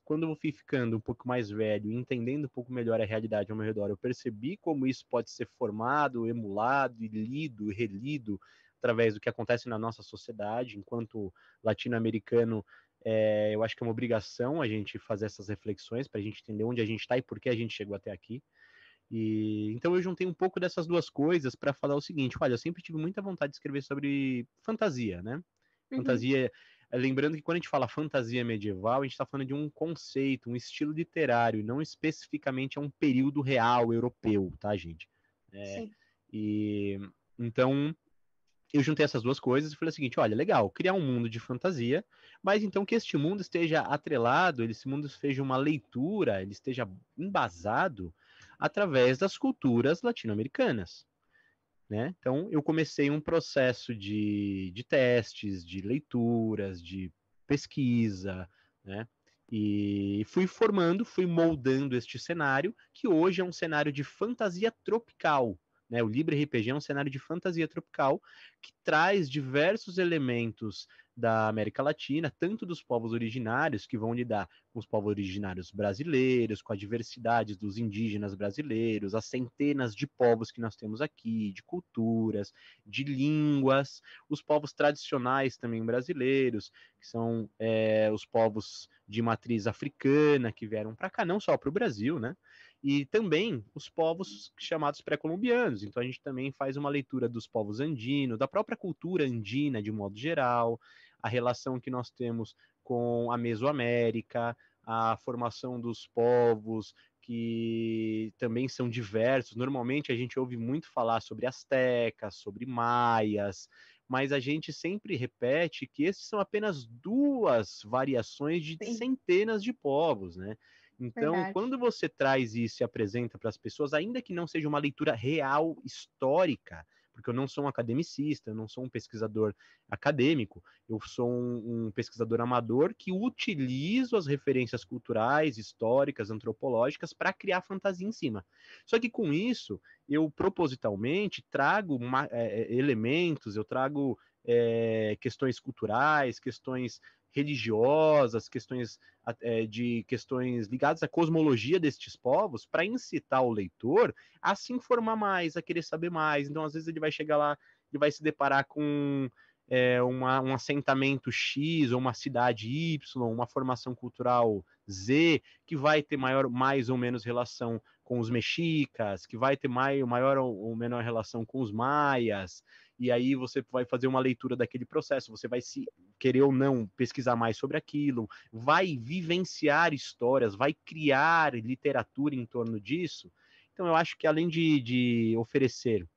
Quando eu fui ficando um pouco mais velho, entendendo um pouco melhor a realidade ao meu redor, eu percebi como isso pode ser formado, emulado, e lido, relido através do que acontece na nossa sociedade, enquanto latino-americano é, eu acho que é uma obrigação a gente fazer essas reflexões para a gente entender onde a gente está e por que a gente chegou até aqui. E então eu juntei um pouco dessas duas coisas para falar o seguinte: olha, eu sempre tive muita vontade de escrever sobre fantasia, né? Uhum. Fantasia. Eh, lembrando que quando a gente fala fantasia medieval, a gente está falando de um conceito, um estilo literário, e não especificamente a um período real europeu, tá, gente? É, Sim. E então eu juntei essas duas coisas e falei o seguinte: olha, legal, criar um mundo de fantasia, mas então que este mundo esteja atrelado, esse mundo seja uma leitura, ele esteja embasado através das culturas latino-americanas. Né? Então, eu comecei um processo de, de testes, de leituras, de pesquisa, né? E fui formando, fui moldando este cenário, que hoje é um cenário de fantasia tropical, né? O Libre RPG é um cenário de fantasia tropical que traz diversos elementos da América Latina, tanto dos povos originários, que vão lidar com os povos originários brasileiros, com a diversidade dos indígenas brasileiros, as centenas de povos que nós temos aqui, de culturas, de línguas, os povos tradicionais também brasileiros, que são é, os povos de matriz africana que vieram para cá, não só para o Brasil, né? e também os povos chamados pré-colombianos. Então a gente também faz uma leitura dos povos andinos, da própria cultura andina de modo geral, a relação que nós temos com a Mesoamérica, a formação dos povos que também são diversos. Normalmente a gente ouve muito falar sobre astecas, sobre maias, mas a gente sempre repete que esses são apenas duas variações de Sim. centenas de povos, né? Então, Verdade. quando você traz isso e apresenta para as pessoas, ainda que não seja uma leitura real, histórica, porque eu não sou um academicista, eu não sou um pesquisador acadêmico, eu sou um, um pesquisador amador que utilizo as referências culturais, históricas, antropológicas para criar fantasia em cima. Só que com isso, eu propositalmente trago é, elementos, eu trago é, questões culturais, questões religiosas, questões é, de questões ligadas à cosmologia destes povos, para incitar o leitor a se informar mais, a querer saber mais. Então, às vezes, ele vai chegar lá, ele vai se deparar com é, uma, um assentamento X, ou uma cidade Y, uma formação cultural Z, que vai ter maior, mais ou menos relação com os mexicas, que vai ter maior, maior ou menor relação com os maias e aí você vai fazer uma leitura daquele processo, você vai se querer ou não pesquisar mais sobre aquilo, vai vivenciar histórias, vai criar literatura em torno disso. Então eu acho que além de, de oferecer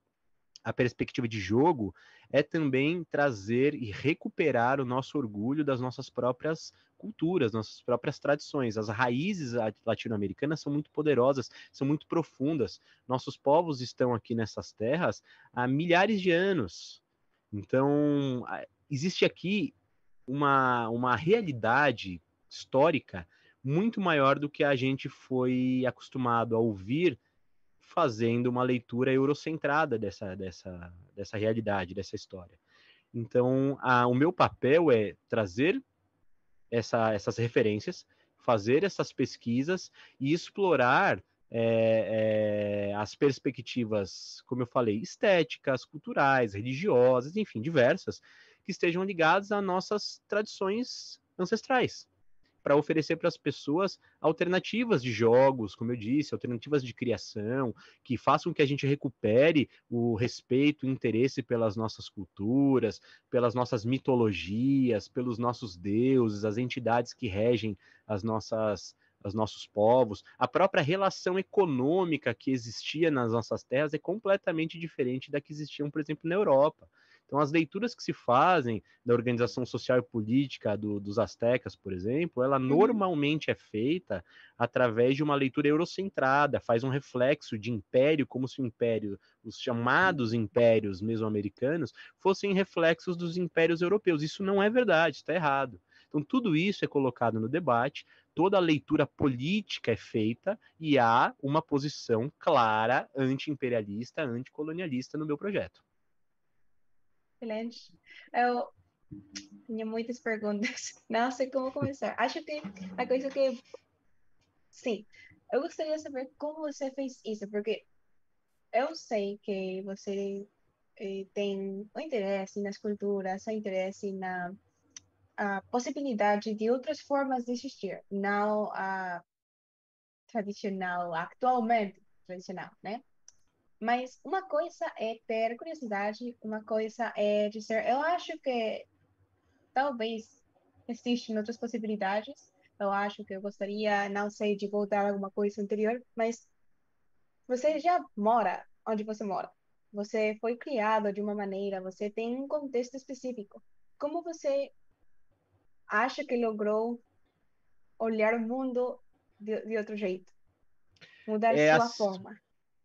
a perspectiva de jogo, é também trazer e recuperar o nosso orgulho das nossas próprias culturas, nossas próprias tradições. As raízes latino-americanas são muito poderosas, são muito profundas. Nossos povos estão aqui nessas terras há milhares de anos. Então, existe aqui uma, uma realidade histórica muito maior do que a gente foi acostumado a ouvir fazendo uma leitura eurocentrada dessa, dessa, dessa realidade, dessa história. Então, a, o meu papel é trazer essa, essas referências, fazer essas pesquisas e explorar é, é, as perspectivas, como eu falei, estéticas, culturais, religiosas, enfim, diversas, que estejam ligadas às nossas tradições ancestrais para oferecer para as pessoas alternativas de jogos, como eu disse, alternativas de criação, que façam que a gente recupere o respeito e interesse pelas nossas culturas, pelas nossas mitologias, pelos nossos deuses, as entidades que regem as nossas os nossos povos, a própria relação econômica que existia nas nossas terras é completamente diferente da que existiam, por exemplo, na Europa. Então, as leituras que se fazem da organização social e política do, dos astecas, por exemplo, ela uhum. normalmente é feita através de uma leitura eurocentrada, faz um reflexo de império, como se o império, os chamados impérios mesoamericanos, fossem reflexos dos impérios europeus. Isso não é verdade, está errado. Então, tudo isso é colocado no debate, toda a leitura política é feita e há uma posição clara anti-imperialista, anticolonialista no meu projeto. Excelente. Eu tinha muitas perguntas, <laughs> não sei como começar. Acho que a coisa que. Sim, eu gostaria de saber como você fez isso, porque eu sei que você eh, tem um interesse nas culturas, um interesse na a possibilidade de outras formas de existir, não a tradicional, atualmente tradicional, né? Mas uma coisa é ter curiosidade, uma coisa é dizer, eu acho que talvez existem outras possibilidades, eu acho que eu gostaria, não sei, de voltar a alguma coisa anterior, mas você já mora onde você mora. Você foi criado de uma maneira, você tem um contexto específico. Como você acha que logrou olhar o mundo de, de outro jeito? Mudar é sua a... forma?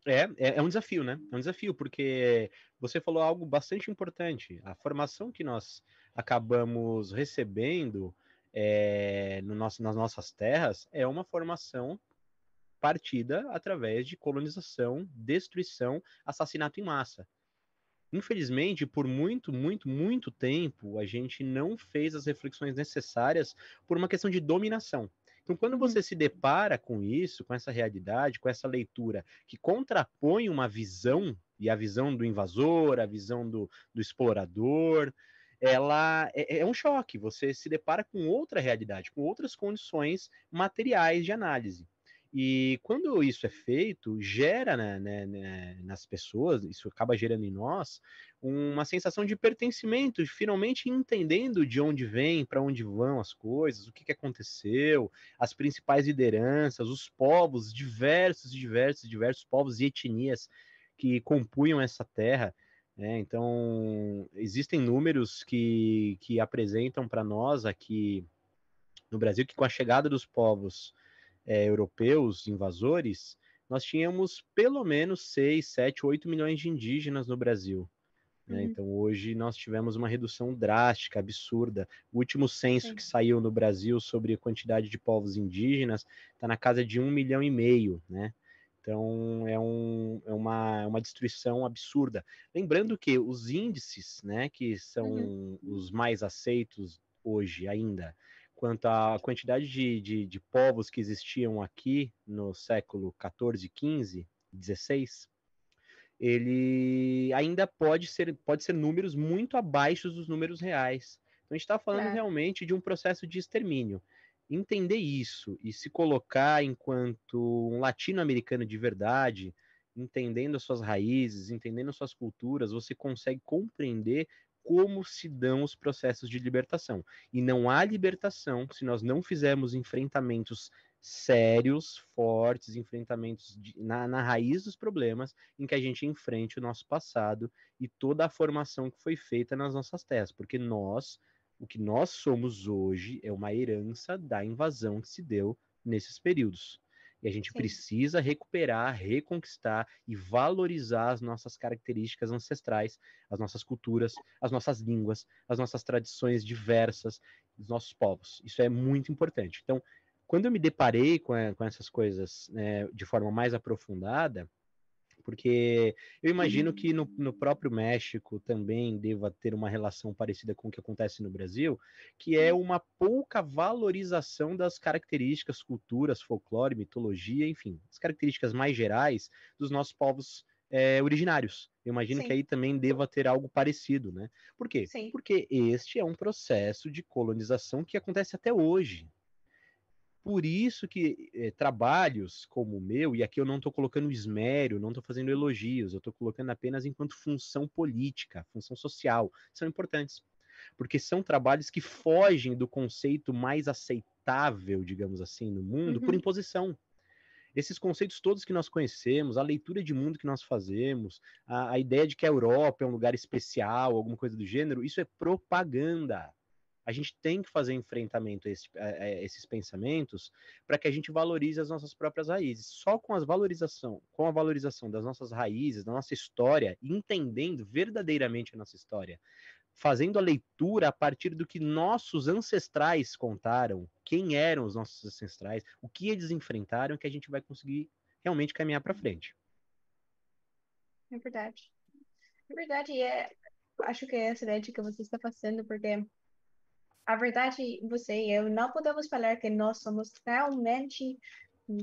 É, é, é, um desafio, né? É um desafio, porque você falou algo bastante importante. A formação que nós acabamos recebendo é, no nosso, nas nossas terras é uma formação partida através de colonização, destruição, assassinato em massa. Infelizmente, por muito, muito, muito tempo, a gente não fez as reflexões necessárias por uma questão de dominação. Então, quando uhum. você se depara com isso, com essa realidade, com essa leitura que contrapõe uma visão, e a visão do invasor, a visão do, do explorador, ela é, é, é um choque. Você se depara com outra realidade, com outras condições materiais de análise. E quando isso é feito, gera né, né, né, nas pessoas, isso acaba gerando em nós, uma sensação de pertencimento, de finalmente entendendo de onde vem, para onde vão as coisas, o que, que aconteceu, as principais lideranças, os povos, diversos, diversos, diversos povos e etnias que compunham essa terra. Né. Então, existem números que, que apresentam para nós aqui no Brasil que com a chegada dos povos é, europeus invasores, nós tínhamos pelo menos 6, 7, 8 milhões de indígenas no Brasil. Né? Uhum. Então, hoje nós tivemos uma redução drástica, absurda. O último censo Sim. que saiu no Brasil sobre a quantidade de povos indígenas está na casa de um milhão e meio, né? Então, é, um, é uma, é uma destruição absurda. Lembrando que os índices, né, que são uhum. os mais aceitos hoje ainda, quanto à quantidade de, de, de povos que existiam aqui no século XIV, XV, XVI, ele ainda pode ser, pode ser números muito abaixo dos números reais. Então a gente está falando é. realmente de um processo de extermínio. Entender isso e se colocar enquanto um latino-americano de verdade, entendendo as suas raízes, entendendo as suas culturas, você consegue compreender como se dão os processos de libertação. E não há libertação se nós não fizermos enfrentamentos sérios, fortes, enfrentamentos de, na, na raiz dos problemas, em que a gente enfrente o nosso passado e toda a formação que foi feita nas nossas terras, porque nós, o que nós somos hoje, é uma herança da invasão que se deu nesses períodos. E a gente Sim. precisa recuperar, reconquistar e valorizar as nossas características ancestrais, as nossas culturas, as nossas línguas, as nossas tradições diversas dos nossos povos. Isso é muito importante. Então, quando eu me deparei com, a, eh, com essas coisas né, de forma mais aprofundada, porque eu imagino que no, no, próprio México também deva ter uma relação parecida com o que acontece no Brasil, que é uma pouca valorização das características, culturas, folclore, mitologia, enfim, as características mais gerais dos nossos povos é, originários. Eu imagino Sim. que aí também deva ter algo parecido, né? Por quê? Sim. Porque este é um processo de colonização que acontece até hoje. Por isso que é, trabalhos como o meu, e aqui eu não estou colocando esmero, não estou fazendo elogios, eu estou colocando apenas enquanto função política, função social, são importantes. Porque são trabalhos que fogem do conceito mais aceitável, digamos assim, no mundo, uhum. por imposição. Esses conceitos todos que nós conhecemos, a leitura de mundo que nós fazemos, a, a ideia de que a Europa é um lugar especial, alguma coisa do gênero, isso é propaganda a gente tem que fazer enfrentamento a, esse, a esses pensamentos para que a gente valorize as nossas próprias raízes. Só com, as valorização, com a valorização das nossas raízes, da nossa história, entendendo verdadeiramente a nossa história, fazendo a leitura a partir do que nossos ancestrais contaram, quem eram os nossos ancestrais, o que eles enfrentaram, que a gente vai conseguir realmente caminhar para frente. É verdade. É verdade, e é, acho que é essa né, ideia que você está passando, porque a verdade, você e eu não podemos falar que nós somos realmente,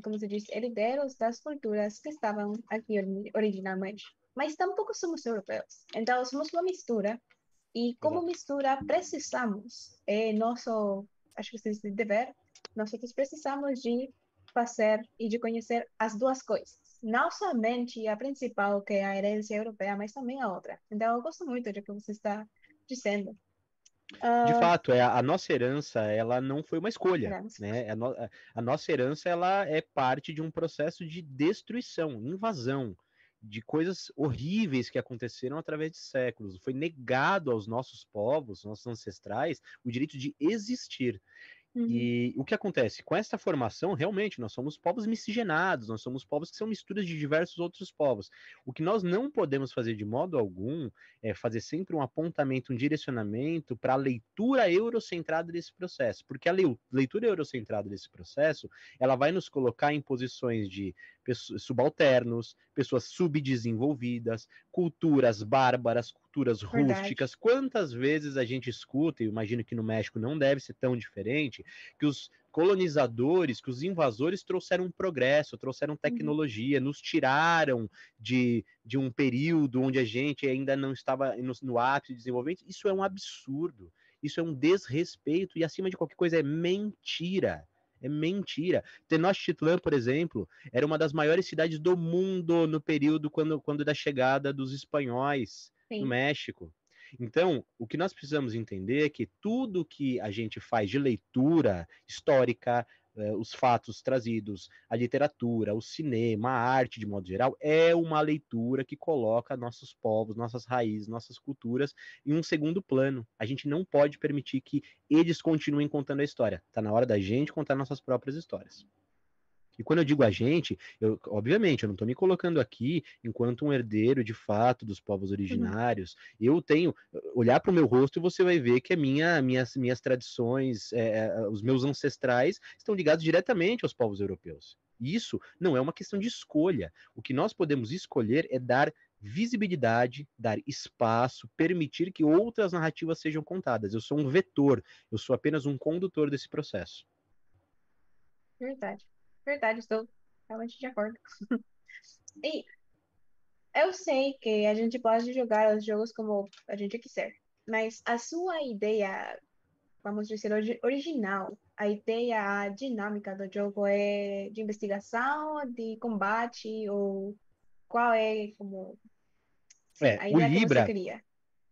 como se diz, herdeiros das culturas que estavam aqui originalmente. Mas tampouco somos europeus. Então, somos uma mistura. E como mistura, precisamos, é nosso, acho que vocês dever, nós precisamos de fazer e de conhecer as duas coisas. Não somente a principal, que é a herência europeia, mas também a outra. Então, eu gosto muito do que você está dizendo. De ah. fato, é, a nossa herança, ela não foi uma escolha, herança. né? A, é no, é, a, nossa herança, ela é parte de um processo de destruição, invasão, de coisas horríveis que aconteceram através de séculos. Foi negado aos nossos povos, nossos ancestrais, o direito de existir. Uhum. E o que acontece? Com essa formação, realmente, nós somos povos miscigenados, nós somos povos que são misturas de diversos outros povos. O que nós não podemos fazer de modo algum é fazer sempre um apontamento, um direcionamento para a leitura eurocentrada desse processo, porque a leitura eurocentrada desse processo, ela vai nos colocar em posições de subalternos, pessoas subdesenvolvidas, culturas bárbaras, estruturas Verdade. rústicas. Quantas vezes a gente escuta, e imagino que no México não deve ser tão diferente, que os colonizadores, que os invasores trouxeram progresso, trouxeram uhum. tecnologia, uhum. nos tiraram de, de um período onde a gente ainda não estava no, no ápice de desenvolvimento. Isso é um absurdo, isso é um desrespeito e, acima de qualquer coisa, é mentira. É mentira. Tenochtitlan, por exemplo, era uma das maiores cidades do mundo no período quando, quando da chegada dos espanhóis. Sim. no México. Então, o que nós precisamos entender é que tudo que a gente faz de leitura histórica, eh, os fatos trazidos, a literatura, o cinema, a arte de modo geral, é uma leitura que coloca nossos povos, nossas raízes, nossas culturas em um segundo plano. A gente não pode permitir que eles continuem contando a história. Está na hora da gente contar nossas próprias histórias. E quando eu digo a gente, eu, obviamente, eu não estou me colocando aqui enquanto um herdeiro de fato dos povos uhum. originários. Eu tenho. Olhar para o meu rosto e você vai ver que a minha, minhas, minhas tradições, é, é, os meus ancestrais estão ligados diretamente aos povos europeus. Isso não é uma questão de escolha. O que nós podemos escolher é dar visibilidade, dar espaço, permitir que outras narrativas sejam contadas. Eu sou um vetor, eu sou apenas um condutor desse processo. Verdade. Verdade, estou realmente de acordo. <laughs> E eu sei que a gente pode jogar os jogos como a gente quiser, mas a sua ideia, vamos dizer, original, a ideia dinâmica do jogo é de investigação, de combate, ou qual é como. é, o Libra,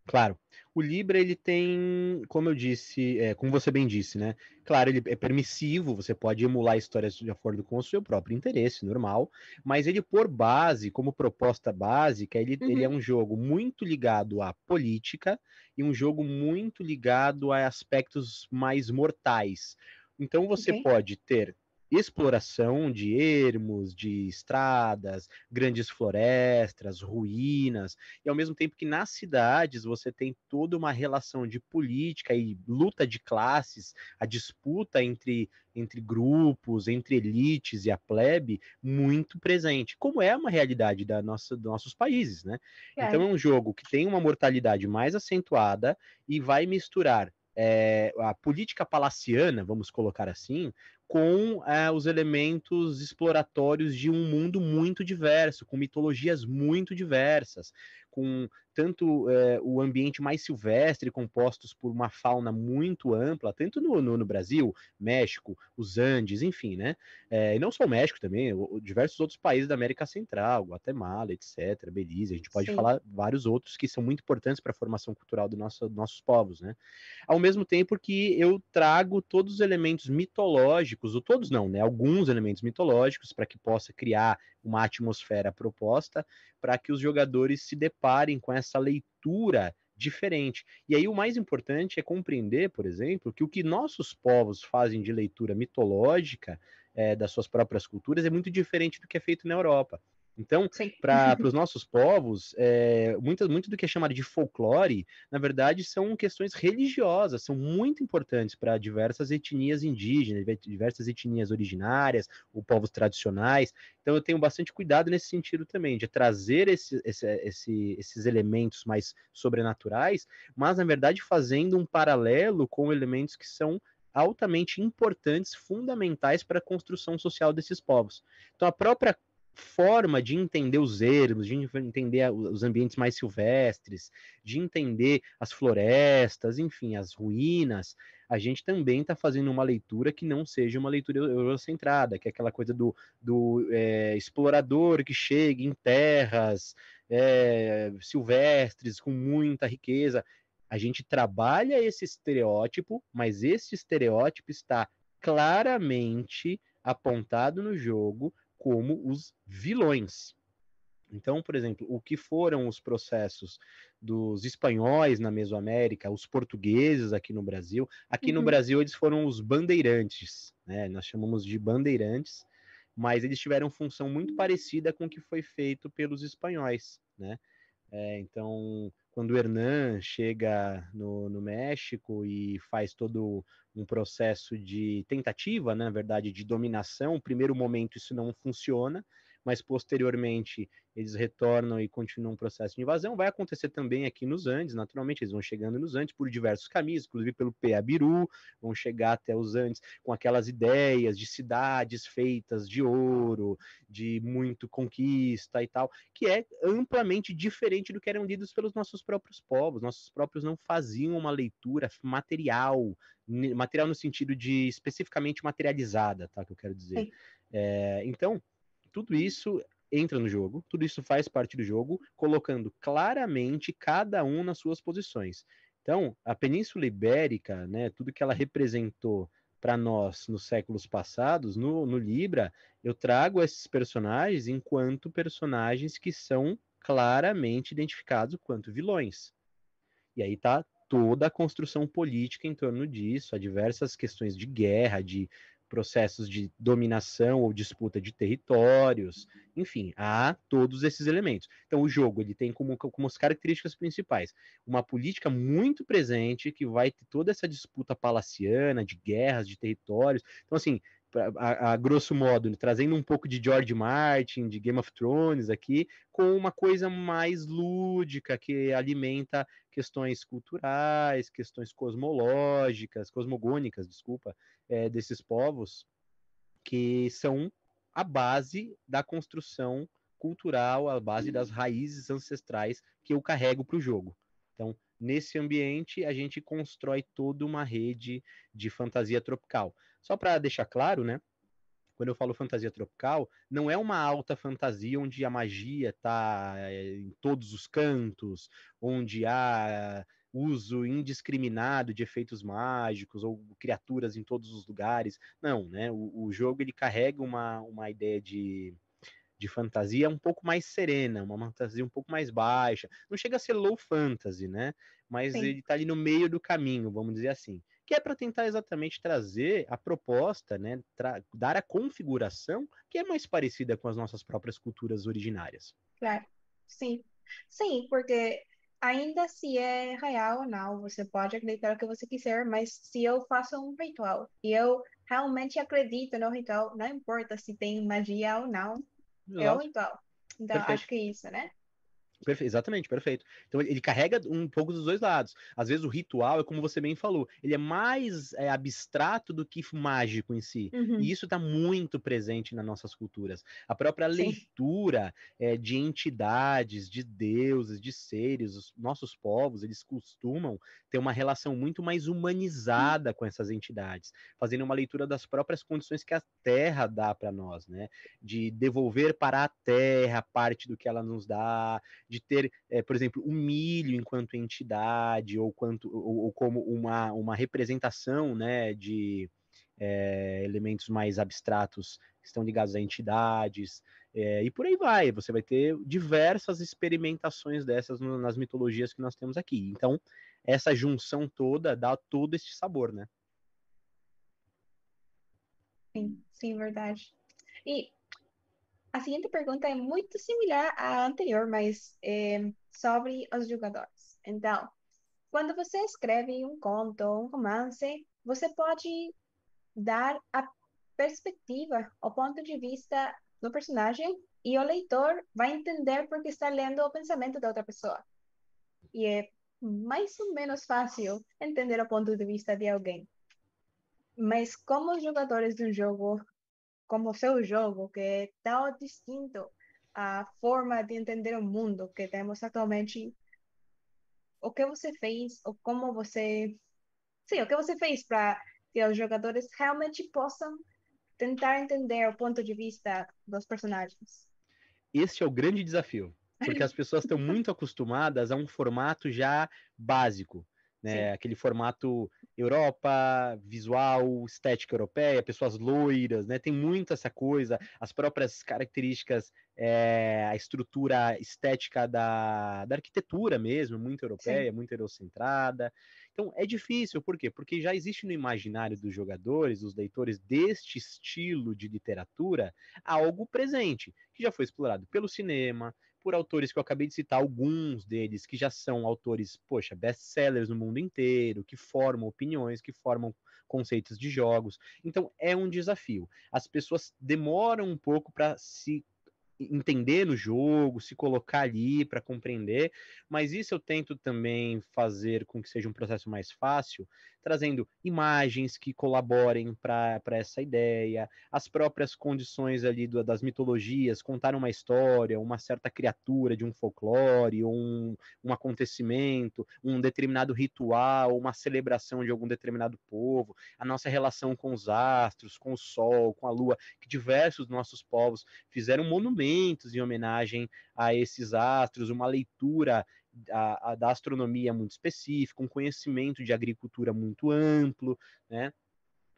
Claro. O Libra, ele tem, como eu disse, é, como você bem disse, né? Claro, ele é permissivo, você pode emular histórias de acordo com o seu próprio interesse, normal. Mas ele, por base, como proposta básica, ele, uhum. ele é uhum. um jogo muito ligado à política e um jogo muito ligado a aspectos mais mortais. Então você okay. pode ter exploração de ermos, de estradas, grandes florestas, ruínas, e ao mesmo tempo que nas cidades você tem toda uma relação de política e luta de classes, a disputa entre, entre grupos, entre elites e a plebe, muito presente, como é uma realidade da nossa, dos nossos países, né? É. Então é um jogo que tem uma mortalidade mais acentuada e vai misturar é, a política palaciana, vamos colocar assim, com é, os elementos exploratórios de um mundo muito diverso, com mitologias muito diversas, com tanto é, o ambiente mais silvestre, compostos por uma fauna muito ampla, tanto no, no, no Brasil, México, os Andes, enfim, né? É, e não só o México também, o, diversos outros países da América Central, Guatemala, etc., Belize, a gente pode Sim. falar vários outros que são muito importantes para a formação cultural do nosso, dos nossos povos, né? Ao mesmo tempo que eu trago todos os elementos mitológicos mitológicos, ou todos não, né? Alguns elementos mitológicos para que possa criar uma atmosfera proposta, para que os jogadores se deparem com essa leitura diferente. E aí o mais importante é compreender, por exemplo, que o que nossos povos fazem de leitura mitológica é, das suas próprias culturas é muito diferente do que é feito na Europa. Então, para <laughs> os nossos povos, é, muito, muito do que é chamado de folclore, na verdade, são questões religiosas, são muito importantes para diversas etnias indígenas, diversas etnias originárias, ou povos tradicionais. Então, eu tenho bastante cuidado nesse sentido também, de trazer esse, esse, esse, esses elementos mais sobrenaturais, mas, na verdade, fazendo um paralelo com elementos que são altamente importantes, fundamentais para a construção social desses povos. Então, a própria forma de entender os ermos, de entender os ambientes mais silvestres, de entender as florestas, enfim, as ruínas, a gente também está fazendo uma leitura que não seja uma leitura eurocentrada, que é aquela coisa do, do é, explorador que chega em terras é, silvestres com muita riqueza. A gente trabalha esse estereótipo, mas esse estereótipo está claramente apontado no jogo como os vilões. Então, por exemplo, o que foram os processos dos espanhóis na Mesoamérica, os portugueses aqui no Brasil? Aqui uhum. no Brasil eles foram os bandeirantes, né? Nós chamamos de bandeirantes, mas eles tiveram função muito parecida com o que foi feito pelos espanhóis, né? É, então, quando o Hernan chega no, no, México e faz todo um processo de tentativa, né, na verdade, de dominação, primeiro momento isso não funciona, mas posteriormente eles retornam e continuam o processo de invasão. Vai acontecer também aqui nos Andes, naturalmente, eles vão chegando nos Andes por diversos caminhos, inclusive pelo Peabiru, vão chegar até os Andes com aquelas ideias de cidades feitas de ouro, de muito conquista e tal, que é amplamente diferente do que eram lidos pelos nossos próprios povos. Nossos próprios não faziam uma leitura material, material no sentido de especificamente materializada, tá? Que eu quero dizer. É, então, tudo isso entra no jogo, tudo isso faz parte do jogo, colocando claramente cada um nas suas posições. Então, a Península Ibérica, né, tudo que ela representou para nós nos séculos passados, no, no Libra, eu trago esses personagens enquanto personagens que são claramente identificados quanto vilões. E aí está toda a construção política em torno disso, há diversas questões de guerra, de processos de dominação ou disputa de territórios, enfim, há todos esses elementos. Então o jogo ele tem como, como as características principais uma política muito presente que vai ter toda essa disputa palaciana de guerras, de territórios. Então assim, a, a, grosso modo, trazendo um pouco de George Martin, de Game of Thrones aqui, com uma coisa mais lúdica que alimenta questões culturais, questões cosmológicas, cosmogônicas, desculpa, é, desses povos que são a base da construção cultural, a base uhum. das raízes ancestrais que eu carrego para o jogo. Então, nesse ambiente, a gente constrói toda uma rede de fantasia tropical. Só para deixar claro, né? quando eu falo fantasia tropical, não é uma alta fantasia onde a magia está é, em todos os cantos, onde há uso indiscriminado de efeitos mágicos ou criaturas em todos os lugares. Não, né? O, o jogo ele carrega uma, uma ideia de, de fantasia um pouco mais serena, uma fantasia um pouco mais baixa. Não chega a ser low fantasy, né? Mas Sim. ele está ali no meio do caminho, vamos dizer assim. Que é para tentar exatamente trazer a proposta, né? Tra dar a configuração que é mais parecida com as nossas próprias culturas originárias. Claro. É, sim. Sim, porque ainda se é real ou não, você pode acreditar o que você quiser, mas se eu faço um ritual e eu realmente acredito no ritual, não importa se tem magia ou não, Exato. é um ritual. Então, Perfeito. acho que é isso, né? Perfe... Exatamente, perfeito. Então ele, ele, carrega um pouco dos dois lados. Às vezes o ritual é como você bem falou, ele é mais é, abstrato do que mágico em si. Uhum. E isso está muito presente nas nossas culturas. A própria Sim. leitura é, de entidades, de deuses, de seres, os nossos povos, eles costumam ter uma relação muito mais humanizada uhum. com essas entidades, fazendo uma leitura das próprias condições que a Terra dá para nós, né? De devolver para a Terra parte do que ela nos dá de ter, é, por exemplo, o milho enquanto entidade ou, quanto, ou, ou como uma, uma representação né, de é, elementos mais abstratos que estão ligados a entidades, é, e por aí vai. Você vai ter diversas experimentações dessas no, nas mitologias que nós temos aqui. Então, essa junção toda dá todo esse sabor, né? Sim, sim, verdade. E a seguinte pergunta é muito similar à anterior, mas é sobre os jogadores. Então, quando você escreve um conto, um romance, você pode dar a perspectiva, o ponto de vista do personagem e o leitor vai entender porque está lendo o pensamento da outra pessoa. E é mais ou menos fácil entender o ponto de vista de alguém. Mas como os jogadores de um jogo como seu jogo, que é tão distinto à forma de entender o mundo que temos atualmente. O que você fez, ou como você. Sim, o que você fez para que os jogadores realmente possam tentar entender o ponto de vista dos personagens. Este é o grande desafio, porque as pessoas estão <laughs> muito acostumadas a um formato já básico, né? Sim. Aquele formato Europa, visual, estética europeia, pessoas loiras, né? Tem muito essa coisa, as próprias características, é, a estrutura estética da, da arquitetura mesmo, muito europeia, Sim. muito eurocentrada. Então é difícil, por quê? Porque já existe no imaginário dos jogadores, dos leitores deste estilo de literatura, algo presente, que já foi explorado pelo cinema, por autores que eu acabei de citar, alguns deles que já são autores, poxa, best-sellers no mundo inteiro, que formam opiniões, que formam conceitos de jogos. Então é um desafio. As pessoas demoram um pouco para se entender no jogo, se colocar ali para compreender, mas isso eu tento também fazer com que seja um processo mais fácil, trazendo imagens que colaborem para essa ideia, as próprias condições ali do, das mitologias, contar uma história, uma certa criatura de um folclore, um, um acontecimento, um determinado ritual, uma celebração de algum determinado povo, a nossa relação com os astros, com o sol, com a lua, que diversos nossos povos fizeram monumentos em homenagem a esses astros, uma leitura a, a, da astronomia muito específico, um conhecimento de agricultura muito amplo, né?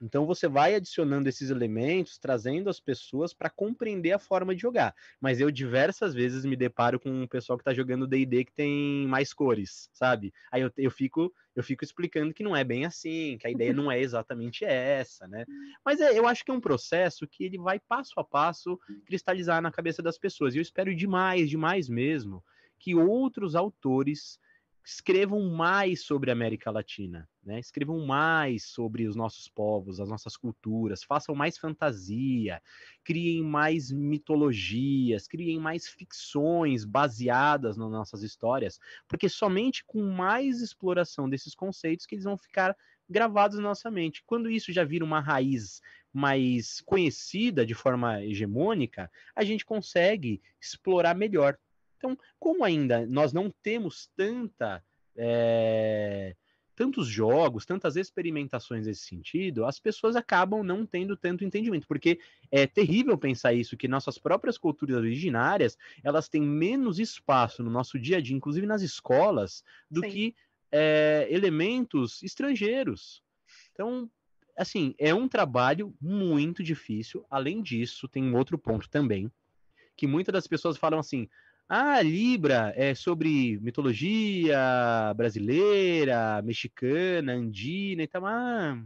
Então você vai adicionando esses elementos, trazendo as pessoas para compreender a forma de jogar. Mas eu diversas vezes me deparo com um pessoal que está jogando D&D que tem mais cores, sabe? Aí eu, eu fico eu fico explicando que não é bem assim, que a ideia não é <laughs> exatamente essa, né? Mas é, eu acho que é um processo que ele vai passo a passo uhum. cristalizar na cabeça das pessoas. E eu espero demais, demais mesmo, que outros autores escrevam mais sobre a América Latina, né? Escrevam mais sobre os nossos povos, as nossas culturas, façam mais fantasia, criem mais mitologias, criem mais ficções baseadas nas nossas histórias, porque somente com mais exploração desses conceitos que eles vão ficar gravados na nossa mente. Quando isso já vira uma raiz mais conhecida de forma hegemônica, a gente consegue explorar melhor então, como ainda nós não temos tanta. É, tantos jogos, tantas experimentações nesse sentido, as pessoas acabam não tendo tanto entendimento, porque é terrível pensar isso, que nossas próprias culturas originárias, elas têm menos espaço no nosso dia a dia, inclusive nas escolas, do Sim. que é, elementos estrangeiros. Então, assim, é um trabalho muito difícil. Além disso, tem um outro ponto também, que muitas das pessoas falam assim, ah, Libra é sobre mitologia brasileira, mexicana, andina e tal. Ah,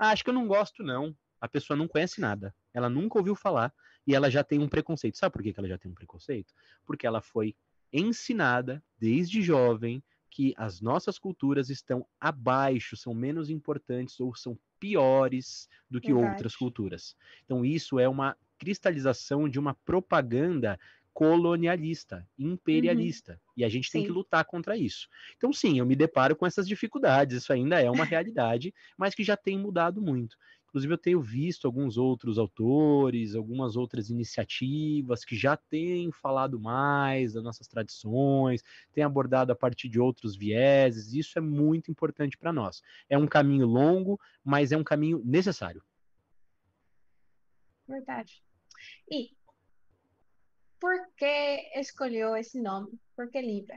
acho que eu não gosto, não. A pessoa não conhece nada. Ela nunca ouviu falar e ela já tem um preconceito. Sabe por que ela já tem um preconceito? Porque ela foi ensinada desde jovem que as nossas culturas estão abaixo, são menos importantes ou são piores do que Verdade. outras culturas. Então, isso é uma cristalização de uma propaganda colonialista, imperialista. Uhum. E a gente tem sim. que lutar contra isso. Então, sim, eu me deparo com essas dificuldades, isso ainda é uma <laughs> realidade, mas que já tem mudado muito. Inclusive, eu tenho visto alguns outros autores, algumas outras iniciativas que já têm falado mais das nossas tradições, têm abordado a partir de outros vieses, isso é muito importante para nós. É um caminho longo, mas é um caminho necessário. Verdade. E por que escolheu esse nome? Por que Libra?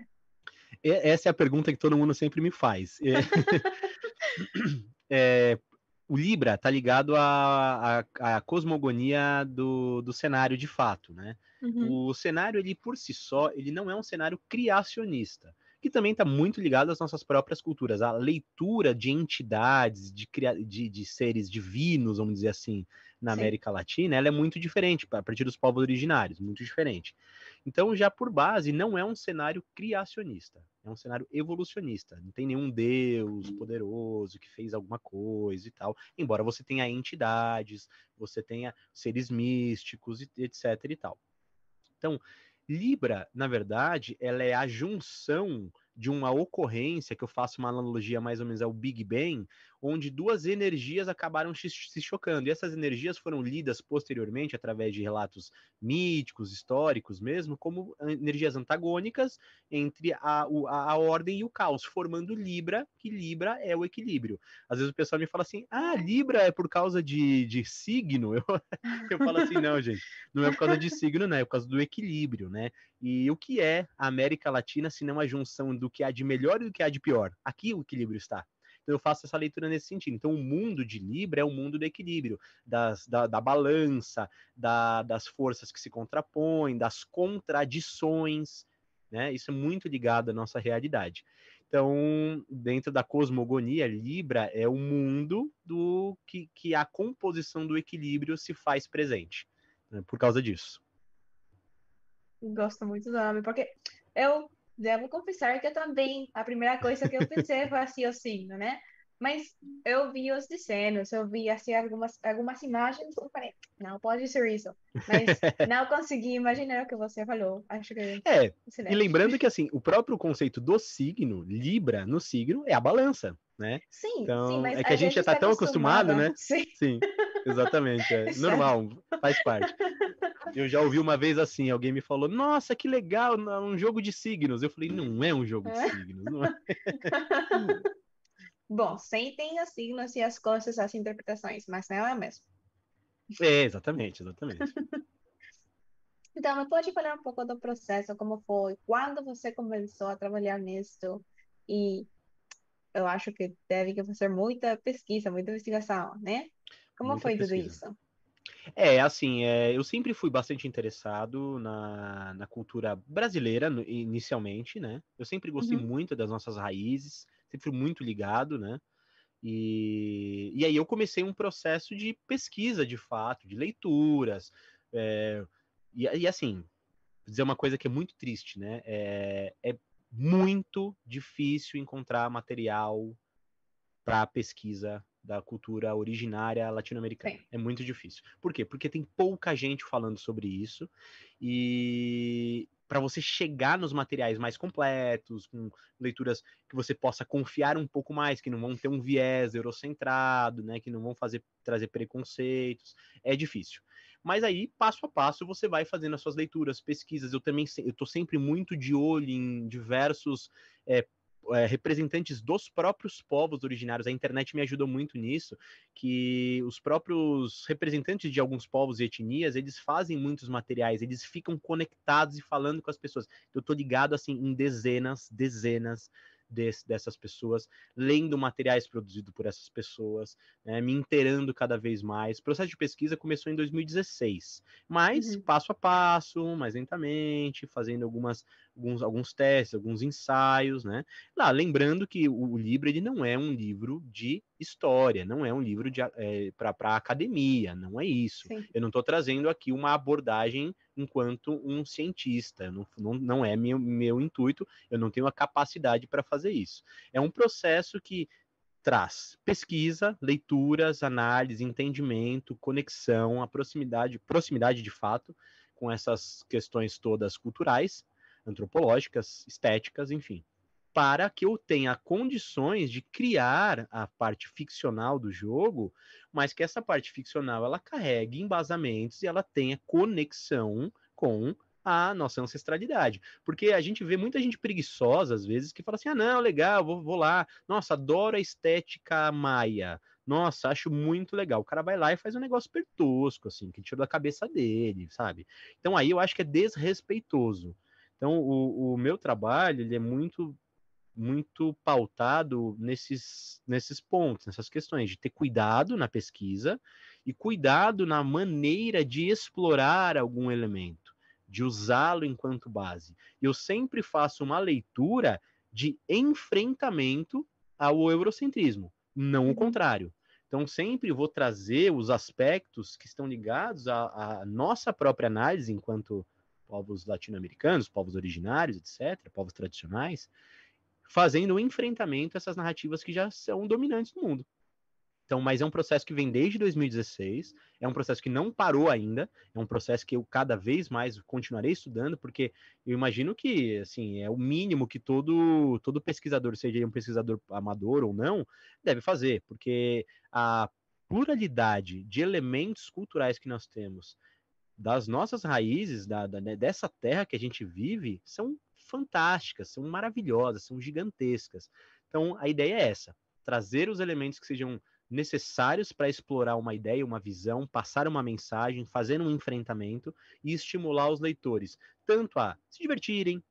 Essa é a pergunta que todo mundo sempre me faz. <laughs> é, o Libra está ligado à, cosmogonia do, do, cenário de fato, né? Uhum. O cenário, ele por si só, ele não é um cenário criacionista que também está muito ligado às nossas próprias culturas, a leitura de entidades, de, de, de seres divinos, vamos dizer assim, na Sim. América Latina, ela é muito diferente, a partir dos povos originários, muito diferente. Então, já por base, não é um cenário criacionista, é um cenário evolucionista. Não tem nenhum deus poderoso que fez alguma coisa e tal, embora você tenha entidades, você tenha seres místicos, etc e tal. Então, Libra, na verdade, ela é a junção de uma ocorrência, que eu faço uma analogia mais ou menos ao é Big Bang, onde duas energias acabaram se chocando. E essas energias foram lidas posteriormente, através de relatos míticos, históricos mesmo, como energias antagônicas entre a, a, a ordem e o caos, formando Libra, que Libra é o equilíbrio. Às vezes o pessoal me fala assim: ah, Libra é por causa de, de signo? <laughs> Eu, eu falo assim: não, gente, não é por causa de signo, né? É por causa do equilíbrio, né? E o que é a América Latina se não a junção do que há de melhor e do que há de pior? Aqui o equilíbrio está. Então eu faço essa leitura nesse sentido. Então o mundo de Libra é o mundo do equilíbrio, das, da, da balança, da, das forças que se contrapõem, das contradições. Né? Isso é muito ligado à nossa realidade. Então, dentro da cosmogonia, Libra é o mundo do que, que a composição do equilíbrio se faz presente, né? por causa disso gosto muito do nome, porque eu devo confessar que eu também, a primeira coisa que eu pensei foi assim, o signo né? Mas eu vi os desenhos, eu vi assim, algumas, algumas imagens e falei, não pode ser isso. Mas <laughs> não consegui imaginar o que você falou. Acho que é. é e lembrando que assim, o próprio conceito do signo, Libra no signo, é a balança, né? Sim, então, sim, mas é que a, gente já está tá tão acostumado, né? <laughs> Sim. sim. Exatamente, é normal, faz parte. Eu já ouvi uma vez assim, alguém me falou, nossa, que legal, um jogo de signos. Eu falei, não é um jogo de é. signos, não é. <laughs> Bom, sentem as signos e as costas as interpretações, mas não é o mesmo. É, exatamente, exatamente. <laughs> então, me pode falar um pouco do processo, como foi, quando você começou a trabalhar nisso e eu acho que deve fazer muita pesquisa, muita investigação, né? Como foi pesquisa. tudo isso? É, assim, é, eu sempre fui bastante interessado na, na cultura brasileira, inicialmente, né? Eu sempre gostei uhum. muito das nossas raízes, sempre fui muito ligado, né? E, e aí eu comecei um processo de pesquisa, de fato, de leituras. É, e, e, assim, vou dizer uma coisa que é muito triste, né? É, é muito difícil encontrar material para pesquisa da cultura originária latino-americana. É muito difícil. Por quê? Porque tem pouca gente falando sobre isso e para você chegar nos materiais mais completos, com leituras que você possa confiar um pouco mais, que não vão ter um viés eurocentrado, né, que não vão fazer trazer preconceitos, é difícil. Mas aí, passo a passo, você vai fazendo as suas leituras, pesquisas. Eu também eu tô sempre muito de olho em diversos é, é, representantes dos próprios povos originários. A internet me ajudou muito nisso, que os próprios representantes de alguns povos e etnias, eles fazem muitos materiais, eles ficam conectados e falando com as pessoas. Eu tô ligado assim em dezenas, dezenas dessas pessoas, lendo materiais produzidos por essas pessoas, né, me inteirando cada vez mais. O processo de pesquisa começou em 2016, mas uhum. passo a passo, mais lentamente, fazendo algumas alguns, alguns testes, alguns ensaios, né? Lá, lembrando que o, o livro ele não é um livro de história, não é um livro é, eh, para academia, não é isso. Sim. Eu não estou trazendo aqui uma abordagem enquanto um cientista, não, não, não é meu, meu intuito, eu não tenho a capacidade para fazer isso. É um processo que traz pesquisa, leituras, análise, entendimento, conexão, a proximidade, proximidade de fato com essas questões todas culturais antropológicas, estéticas, enfim, para que eu tenha condições de criar a parte ficcional do jogo, mas que essa parte ficcional ela carregue embasamentos e ela tenha conexão com a nossa ancestralidade. Porque a gente vê muita gente preguiçosa, às vezes, que fala assim: ah, não, legal, vou, vou lá. Nossa, adoro a estética maia. Nossa, acho muito legal. O cara vai lá e faz um negócio pertosco, assim, que tira da cabeça dele, sabe? Então aí eu acho que é desrespeitoso. Então, o, o meu trabalho ele é muito muito pautado nesses, nesses pontos, nessas questões, de ter cuidado na pesquisa e cuidado na maneira de explorar algum elemento, de usá-lo enquanto base. Eu sempre faço uma leitura de enfrentamento ao eurocentrismo, não o uhum. contrário. Então, sempre vou trazer os aspectos que estão ligados à, à nossa própria análise enquanto povos latino-americanos, povos originários, etc., povos tradicionais, fazendo um enfrentamento a essas narrativas que já são dominantes no mundo. Então, mas é um processo que vem desde 2016, é um processo que não parou ainda, é um processo que eu cada vez mais continuarei estudando, porque eu imagino que, assim, é o mínimo que todo, todo pesquisador, seja um pesquisador amador ou não, deve fazer, porque a pluralidade de elementos culturais que nós temos das nossas raízes, da, da né, dessa terra que a gente vive, são fantásticas, são maravilhosas, são gigantescas. Então, a ideia é essa: trazer os elementos que sejam necessários para explorar uma ideia, uma visão, passar uma mensagem, fazer um enfrentamento e estimular os leitores tanto a se divertirem,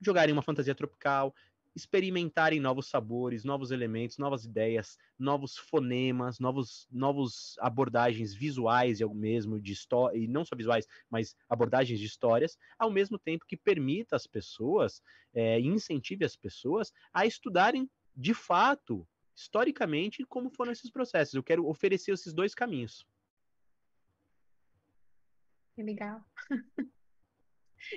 jogarem uma fantasia tropical, experimentarem novos sabores, novos elementos, novas ideias, novos fonemas, novos, novos abordagens visuais e mesmo de história, e não só visuais, mas abordagens de histórias, ao mesmo tempo que permita às pessoas, é, incentive as pessoas a estudarem de fato, historicamente, como foram esses processos. Eu quero oferecer esses dois caminhos. Que legal. <laughs>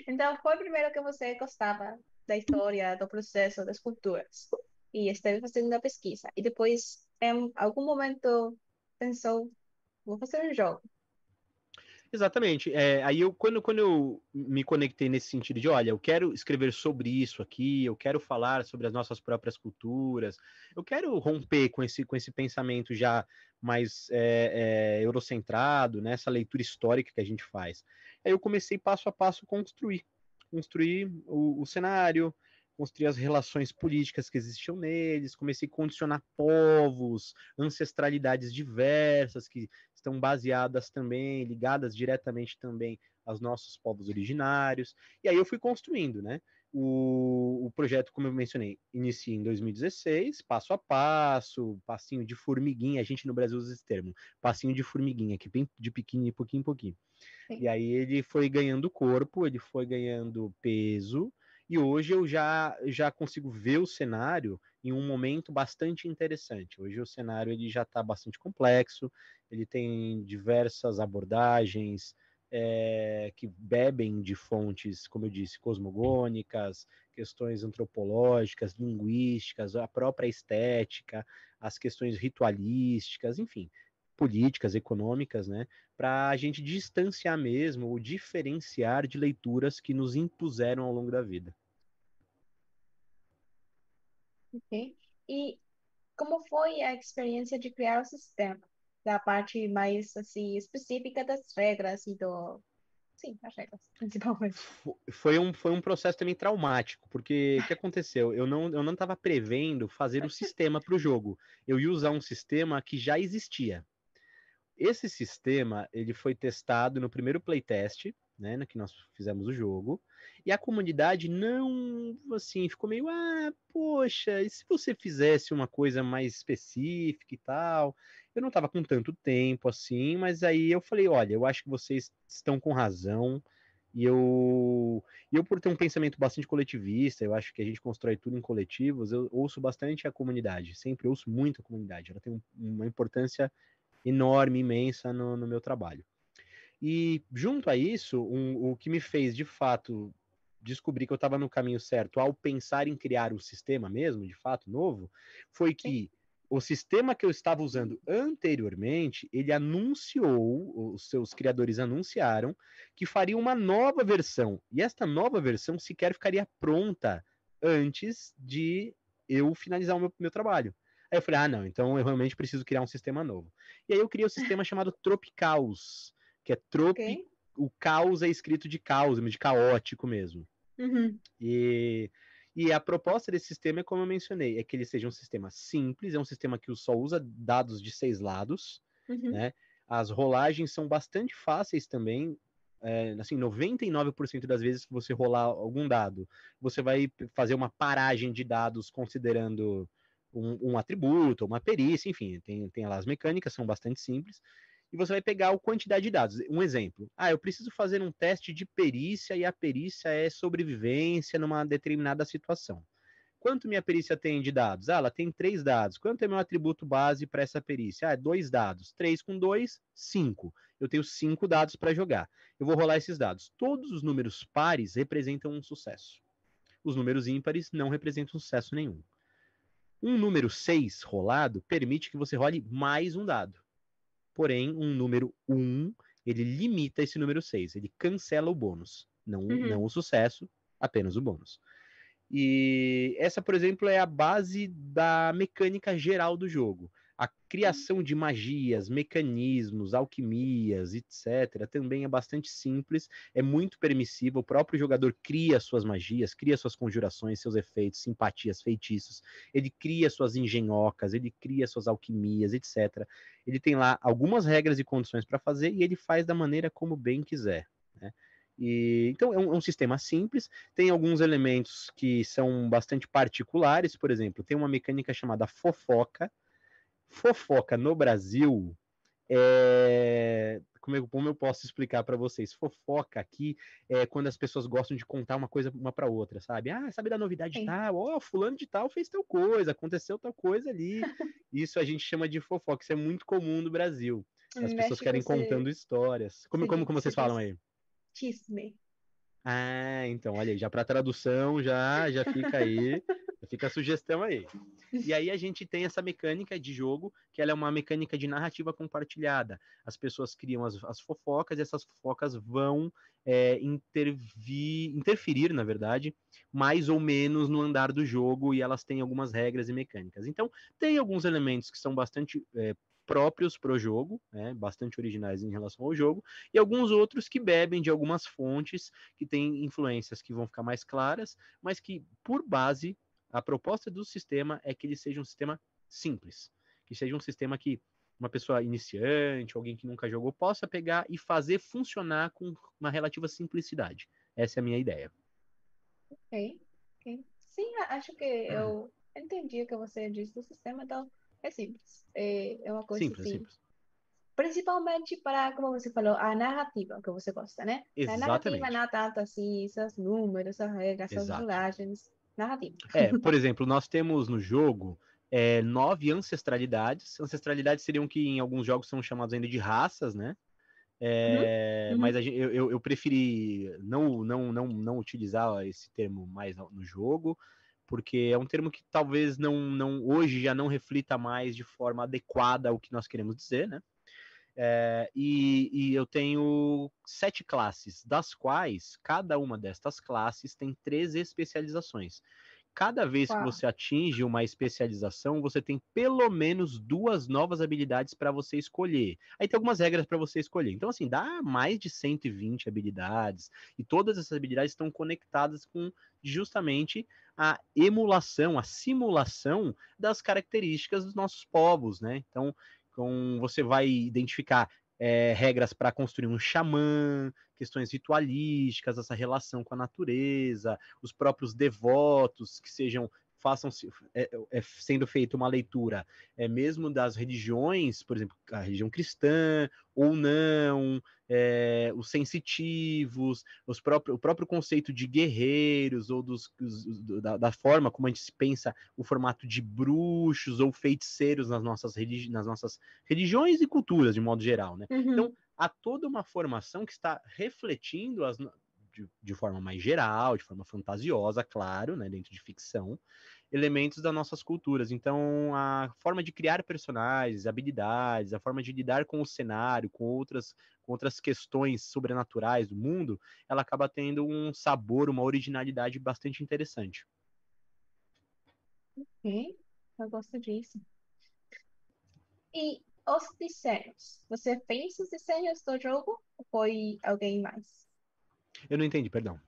Então, foi o primeiro que você gostava da história, do processo, das culturas. E esteve fazendo uma pesquisa. E depois, em algum momento, pensou, vou fazer um jogo. Exatamente. É, aí eu quando, quando eu me conectei nesse sentido de, olha, eu quero escrever sobre isso aqui, eu quero falar sobre as nossas próprias culturas, eu quero romper com esse, com esse pensamento já mais é, é, eurocentrado, né, essa leitura histórica que a gente faz. Aí eu comecei passo a passo construir construir o, o cenário, construir as relações políticas que existiam neles, comecei a condicionar povos, ancestralidades diversas que estão baseadas também, ligadas diretamente também aos nossos povos originários. E aí eu fui construindo, né? O, o projeto, como eu mencionei, inicia em 2016, passo a passo, passinho de formiguinha. A gente no Brasil usa esse termo, passinho de formiguinha, que de pequenininho, pouquinho em pouquinho. Sim. E aí ele foi ganhando corpo, ele foi ganhando peso, e hoje eu já, já consigo ver o cenário em um momento bastante interessante. Hoje o cenário ele já está bastante complexo, ele tem diversas abordagens, é, que bebem de fontes, como eu disse, cosmogônicas, questões antropológicas, linguísticas, a própria estética, as questões ritualísticas, enfim, políticas, econômicas, né, para a gente distanciar mesmo ou diferenciar de leituras que nos impuseram ao longo da vida. Ok. E como foi a experiência de criar o sistema? da parte mais assim específica das regras e do sim as regras principalmente foi um foi um processo também traumático porque o que aconteceu eu não eu não estava prevendo fazer um sistema para o jogo eu ia usar um sistema que já existia esse sistema ele foi testado no primeiro playtest né, no que nós fizemos o jogo, e a comunidade não, assim, ficou meio, ah, poxa, e se você fizesse uma coisa mais específica e tal? Eu não estava com tanto tempo assim, mas aí eu falei, olha, eu acho que vocês estão com razão, e eu, eu por ter um pensamento bastante coletivista, eu acho que a gente constrói tudo em coletivos, eu ouço bastante a comunidade, sempre ouço muito a comunidade, ela tem uma importância enorme, imensa no, no meu trabalho. E junto a isso, um, o que me fez de fato descobrir que eu estava no caminho certo ao pensar em criar um sistema mesmo, de fato novo, foi que o sistema que eu estava usando anteriormente, ele anunciou, os seus criadores anunciaram que faria uma nova versão. E esta nova versão sequer ficaria pronta antes de eu finalizar o meu, meu trabalho. Aí eu falei, ah, não, então eu realmente preciso criar um sistema novo. E aí eu criei o um <laughs> sistema chamado Tropicals que é trope. Okay. O caos é escrito de caos, de caótico mesmo. Uhum. E, e a proposta desse sistema é como eu mencionei, é que ele seja um sistema simples, é um sistema que só usa dados de seis lados, uhum. né? As rolagens são bastante fáceis também, é, assim, 99% das vezes que você rolar algum dado, você vai fazer uma paragem de dados considerando um, um, atributo, uma perícia, enfim, tem, tem lá as mecânicas, são bastante simples e você vai pegar a quantidade de dados. Um exemplo. Ah, eu preciso fazer um teste de perícia e a perícia é sobrevivência numa determinada situação. Quanto minha perícia tem de dados? Ah, ela tem três dados. Quanto é meu atributo base para essa perícia? Ah, dois dados. Três com dois, cinco. Eu tenho cinco dados para jogar. Eu vou rolar esses dados. Todos os números pares representam um sucesso. Os números ímpares não representam sucesso nenhum. Um número 6 rolado permite que você role mais um dado. Porém, um número 1, um, ele limita esse número 6, ele cancela o bônus. Não, uhum. não o sucesso, apenas o bônus. E essa, por exemplo, é a base da mecânica geral do jogo. A criação de magias, mecanismos, alquimias, etc., também é bastante simples, é muito permissivo. O próprio jogador cria suas magias, cria suas conjurações, seus efeitos, simpatias, feitiços, ele cria suas engenhocas, ele cria suas alquimias, etc. Ele tem lá algumas regras e condições para fazer e ele faz da maneira como bem quiser. Né? E, então, é um, é um, sistema simples, tem alguns elementos que são bastante particulares, por exemplo, tem uma mecânica chamada fofoca, Fofoca no Brasil é... Como, é eu posso explicar para vocês? Fofoca aqui é quando as pessoas gostam de contar uma coisa uma para outra, sabe? Ah, sabe da novidade Sim. tal? Ó, oh, fulano de tal fez tal coisa, aconteceu tal coisa ali. <laughs> isso a gente chama de fofoca, isso é muito comum no Brasil. As pessoas querem contando histórias. Como, como, como vocês falam aí? Chisme. Ah, então, olha aí, já para tradução, já, já fica aí, já fica a sugestão aí. E aí a gente tem essa mecânica de jogo, que ela é uma mecânica de narrativa compartilhada. As pessoas criam as, as fofocas e essas fofocas vão é, interferir, na verdade, mais ou menos no andar do jogo e elas têm algumas regras e mecânicas. Então, tem alguns elementos que são bastante é, próprios para o jogo, né, bastante originais em relação ao jogo, e alguns outros que bebem de algumas fontes que têm influências que vão ficar mais claras, mas que, por base, a proposta do sistema é que ele seja um sistema simples, que seja um sistema que uma pessoa iniciante, alguém que nunca jogou, possa pegar e fazer funcionar com uma relativa simplicidade. Essa é a minha ideia. Ok. okay. Sim, acho que eu <clears throat> entendi o que você disse do sistema, então é simples. É, é uma coisa simples, é simples. Principalmente para, como você falou, a narrativa que você gosta, né? Exatamente. A narrativa não é tanto assim, esses números, essas regras, essas violagens. Narrativa. É, por exemplo, nós temos no jogo é, nove ancestralidades. Ancestralidades seriam que em alguns jogos são chamados ainda de raças, né? É, uhum. Mas uhum. a, eu, eu preferi não, não, não, não utilizar esse termo mais no jogo porque é um termo que talvez não, não hoje já não reflita mais de forma adequada o que nós queremos dizer, né? É, e, e, eu tenho sete classes, das quais cada uma destas classes tem três especializações. Cada vez Uau. que tá. você atinge uma especialização, você tem pelo menos duas novas habilidades para você escolher. Aí tem algumas regras para você escolher. Então, assim, dá mais de 120 habilidades, e todas essas habilidades estão conectadas com justamente a emulação, a simulação das características dos nossos povos, né? Então, com, você vai identificar é, regras para construir um xamã, questões ritualísticas, essa relação com a natureza, os próprios devotos que sejam façam -se, é, é, é sendo feita uma leitura é mesmo das religiões, por exemplo, a religião cristã ou não, é, os sensitivos, os próprios, o próprio conceito de guerreiros ou dos, da, da, forma como a gente pensa o formato de bruxos ou feiticeiros nas nossas, religi nas nossas religiões e culturas de modo geral, né? Uhum. Então há toda uma formação que está refletindo as, de, de forma mais geral, de forma fantasiosa, claro, né, dentro de ficção, elementos das nossas culturas. Então, a forma de criar personagens, habilidades, a forma de lidar com o cenário, com outras, com outras questões sobrenaturais do mundo, ela acaba tendo um sabor, uma originalidade bastante interessante. Ok, eu gosto disso. E os desenhos? Você fez os desenhos do jogo ou foi alguém mais? Eu não entendi, perdão.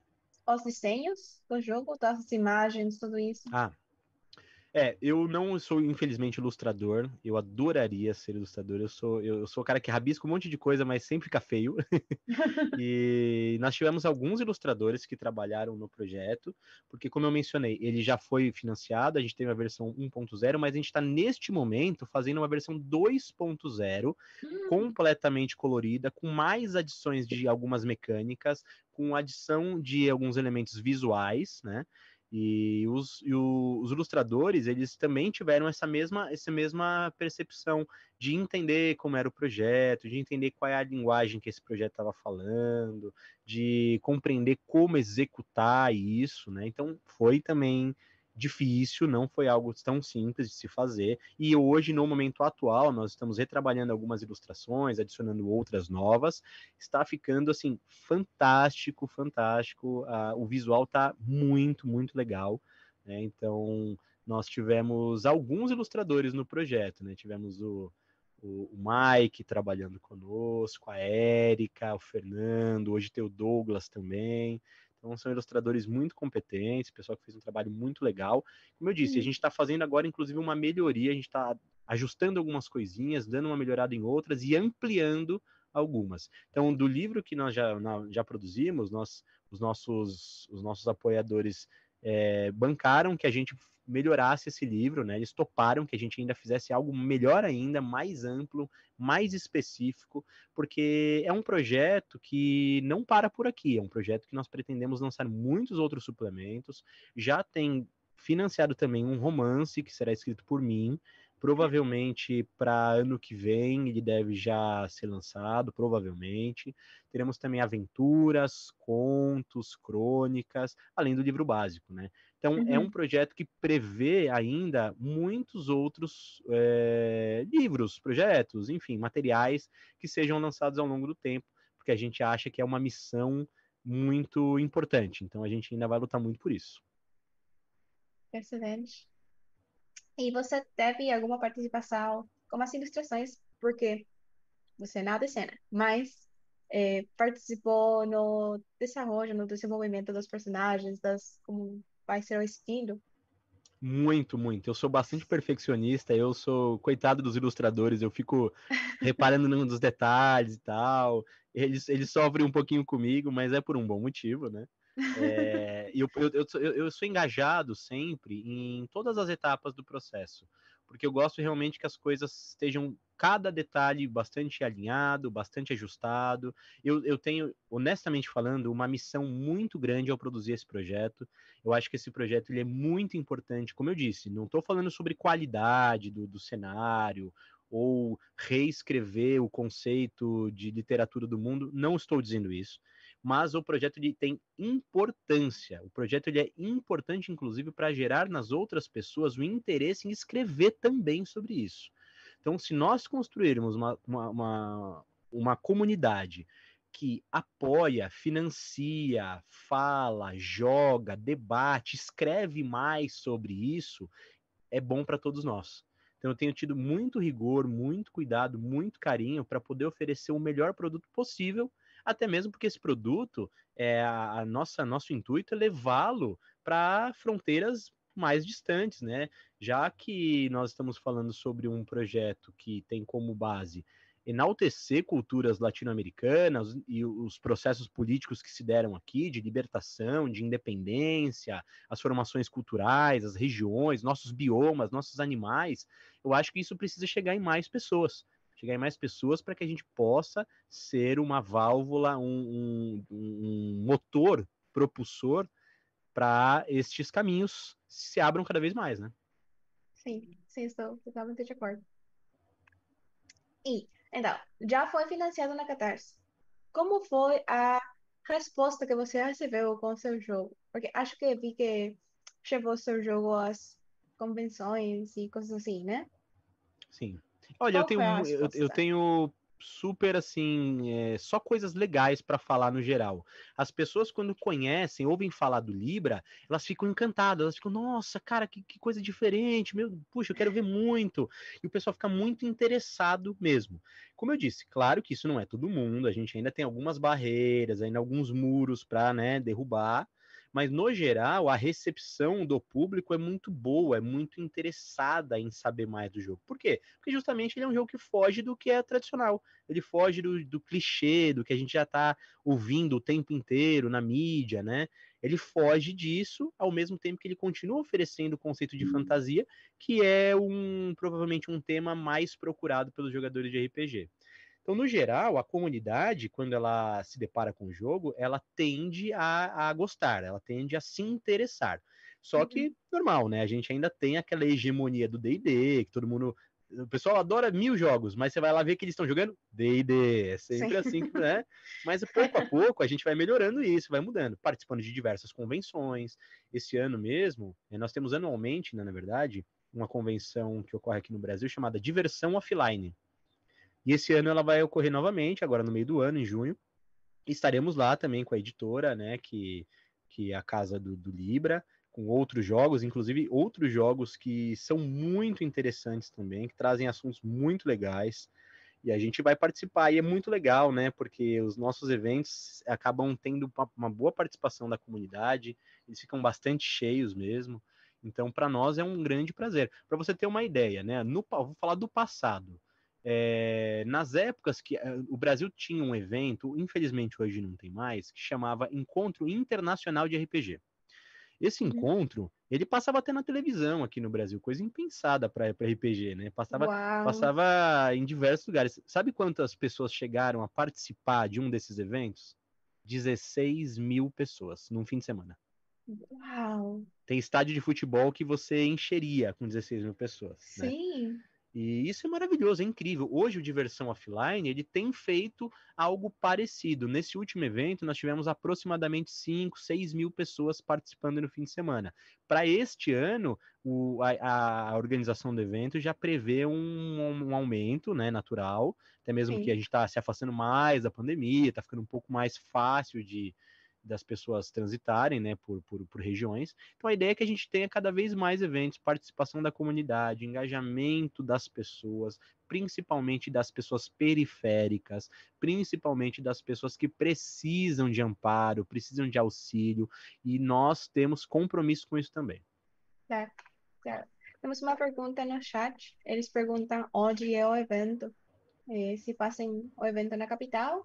Os desenhos do jogo, das imagens, tudo isso. Ah, é, eu não sou, infelizmente, ilustrador. Eu adoraria ser ilustrador. Eu sou, eu, eu sou o cara que rabisca um monte de coisa, mas sempre fica feio. <laughs> e nós tivemos alguns ilustradores que trabalharam no projeto, porque, como eu mencionei, ele já foi financiado, a gente tem uma versão 1.0, mas a gente está neste momento fazendo uma versão 2.0, hum. completamente colorida, com mais adições de algumas mecânicas, com adição de alguns elementos visuais, né? E os, e os ilustradores, eles também tiveram essa mesma, essa mesma percepção de entender como era o projeto, de entender qual é a linguagem que esse projeto estava falando, de compreender como executar isso, né? Então, foi também difícil, não foi algo tão simples de se fazer. E hoje, no momento atual, nós estamos retrabalhando algumas ilustrações, adicionando outras novas. Está ficando assim fantástico, fantástico. Ah, o visual está muito, muito legal. Né? Então, nós tivemos alguns ilustradores no projeto, né? Tivemos o o, Mike trabalhando conosco, a Érica, o Fernando, hoje tem o Douglas também. Então são ilustradores muito competentes, pessoal que fez um trabalho muito legal. Como eu disse, a uhum. gente está fazendo agora, inclusive, uma melhoria, a gente está ajustando algumas coisinhas, dando uma melhorada em outras e ampliando algumas. Então, do livro que nós já, na, já produzimos, nós, os, nossos, os nossos apoiadores é, bancaram que a gente melhorasse esse livro, né? Eles toparam que a gente ainda fizesse algo melhor ainda, mais amplo, mais específico, porque é um projeto que não para por aqui, é um projeto que nós pretendemos lançar muitos outros suplementos. Já tem financiado também um romance que será escrito por mim, provavelmente para ano que vem ele deve já ser lançado, provavelmente. Teremos também aventuras, contos, crônicas, além do livro básico, né? Então, uhum. é um uhum. projeto que prevê ainda muitos outros é, livros, projetos, enfim, materiais que sejam lançados ao longo do tempo, porque a gente acha que é uma missão muito importante. Então, a gente ainda vai lutar muito por isso. Excelente. E você teve alguma participação, como as ilustrações, porque você é nada cena, mas é, participou no desenvolvimento, no desenvolvimento dos personagens, das como ser o assistindo? Muito, muito. Eu sou bastante perfeccionista, eu sou coitado dos ilustradores, eu fico <laughs> reparando nos detalhes e tal. Eles, eles sofrem um pouquinho comigo, mas é por um bom motivo, né? <laughs> É, eu, eu, eu, eu, sou engajado sempre em todas as etapas do processo porque eu gosto realmente que as coisas estejam cada detalhe bastante alinhado, bastante ajustado. Eu, eu tenho, honestamente falando, uma missão muito grande ao produzir esse projeto. Eu acho que esse projeto ele é muito importante, como eu disse, não estou falando sobre qualidade do, do cenário ou reescrever o conceito de literatura do mundo, não estou dizendo isso mas o projeto ele tem importância. O projeto ele é importante, inclusive, para gerar nas outras pessoas o interesse em escrever também sobre isso. Então, se nós construirmos uma, uma, uma, uma comunidade que apoia, financia, fala, joga, debate, escreve mais sobre isso, é bom para todos nós. Então eu tenho tido muito rigor, muito cuidado, muito carinho para poder oferecer o melhor produto possível até mesmo porque esse produto, é, a nossa, nosso intuito é levá-lo para fronteiras mais distantes, né? Já que nós estamos falando sobre um projeto que tem como base enaltecer culturas latino-americanas e os processos políticos que se deram aqui, de libertação, de independência, as formações culturais, as regiões, nossos biomas, nossos animais, eu acho que isso precisa chegar em mais pessoas chegar em mais pessoas para que a gente possa ser uma válvula, um, um, um motor propulsor para estes caminhos se abram cada vez mais, né? Sim, sim, estou totalmente de acordo. E, então, já foi financiado na Catarse. Como foi a resposta que você recebeu com o seu jogo? Porque acho que vi que chegou seu jogo às convenções e coisas assim, né? Sim. Olha, eu tenho, é eu, eu tenho super assim, é, só coisas legais para falar no geral. As pessoas, quando conhecem, ouvem falar do Libra, elas ficam encantadas, elas ficam, nossa, cara, que, que coisa diferente, meu, puxa, eu quero ver muito. E o pessoal fica muito interessado mesmo. Como eu disse, claro que isso não é todo mundo, a gente ainda tem algumas barreiras, ainda alguns muros para né, derrubar. Mas, no geral, a recepção do público é muito boa, é muito interessada em saber mais do jogo. Por quê? Porque justamente ele é um jogo que foge do que é tradicional. Ele foge do, do clichê, do que a gente já está ouvindo o tempo inteiro na mídia, né? Ele foge disso, ao mesmo tempo que ele continua oferecendo o conceito de uhum. fantasia, que é um provavelmente um tema mais procurado pelos jogadores de RPG. Então, no geral, a comunidade, quando ela se depara com o jogo, ela tende a, a gostar, ela tende a se interessar. Só que, uhum. normal, né? A gente ainda tem aquela hegemonia do DD, que todo mundo. O pessoal adora mil jogos, mas você vai lá ver que eles estão jogando DD. É sempre Sim. assim, <laughs> né? Mas pouco a pouco a gente vai melhorando isso, vai mudando, participando de diversas convenções. Esse ano mesmo, eh, nós temos anualmente, né, na verdade, uma convenção que ocorre aqui no Brasil chamada Diversão Offline. E esse ano ela vai ocorrer novamente, agora no meio do ano, em junho. Estaremos lá também com a editora, né? Que, que é a casa do, do Libra, com outros jogos, inclusive outros jogos que são muito interessantes também, que trazem assuntos muito legais. E a gente vai participar, e é muito legal, né? Porque os nossos eventos acabam tendo uma boa participação da comunidade, eles ficam bastante cheios mesmo. Então, para nós é um grande prazer. Para você ter uma ideia, né? No, vou falar do passado. É, nas épocas que eh, o Brasil tinha um evento, infelizmente hoje não tem mais, que chamava Encontro Internacional de RPG. Esse hum. encontro, ele passava até na televisão aqui no Brasil, coisa impensada para RPG, né? Passava, passava em diversos lugares. Sabe quantas pessoas chegaram a participar de um desses eventos? 16 mil pessoas num fim de semana. Uau! Tem estádio de futebol que você encheria com 16 mil pessoas. Né? Sim. Né? E isso é maravilhoso, é incrível. Hoje o Diversão Offline, ele tem feito algo parecido. Nesse último evento, nós tivemos aproximadamente 5, 6 mil pessoas participando no fim de semana. Para este ano, o, a, a, organização do evento já prevê um, um aumento né, natural, até mesmo Sim. que a gente está se afastando mais da pandemia, está ficando um pouco mais fácil de, das pessoas transitarem né, por, por, por, regiões. Então a ideia é que a gente tenha cada vez mais eventos, participação da comunidade, engajamento das pessoas, principalmente das pessoas periféricas, principalmente das pessoas que precisam de amparo, precisam de auxílio, e nós temos compromisso com isso também. É, é. Temos uma pergunta no chat. Eles perguntam onde é o evento. Eh, se passem o evento na capital,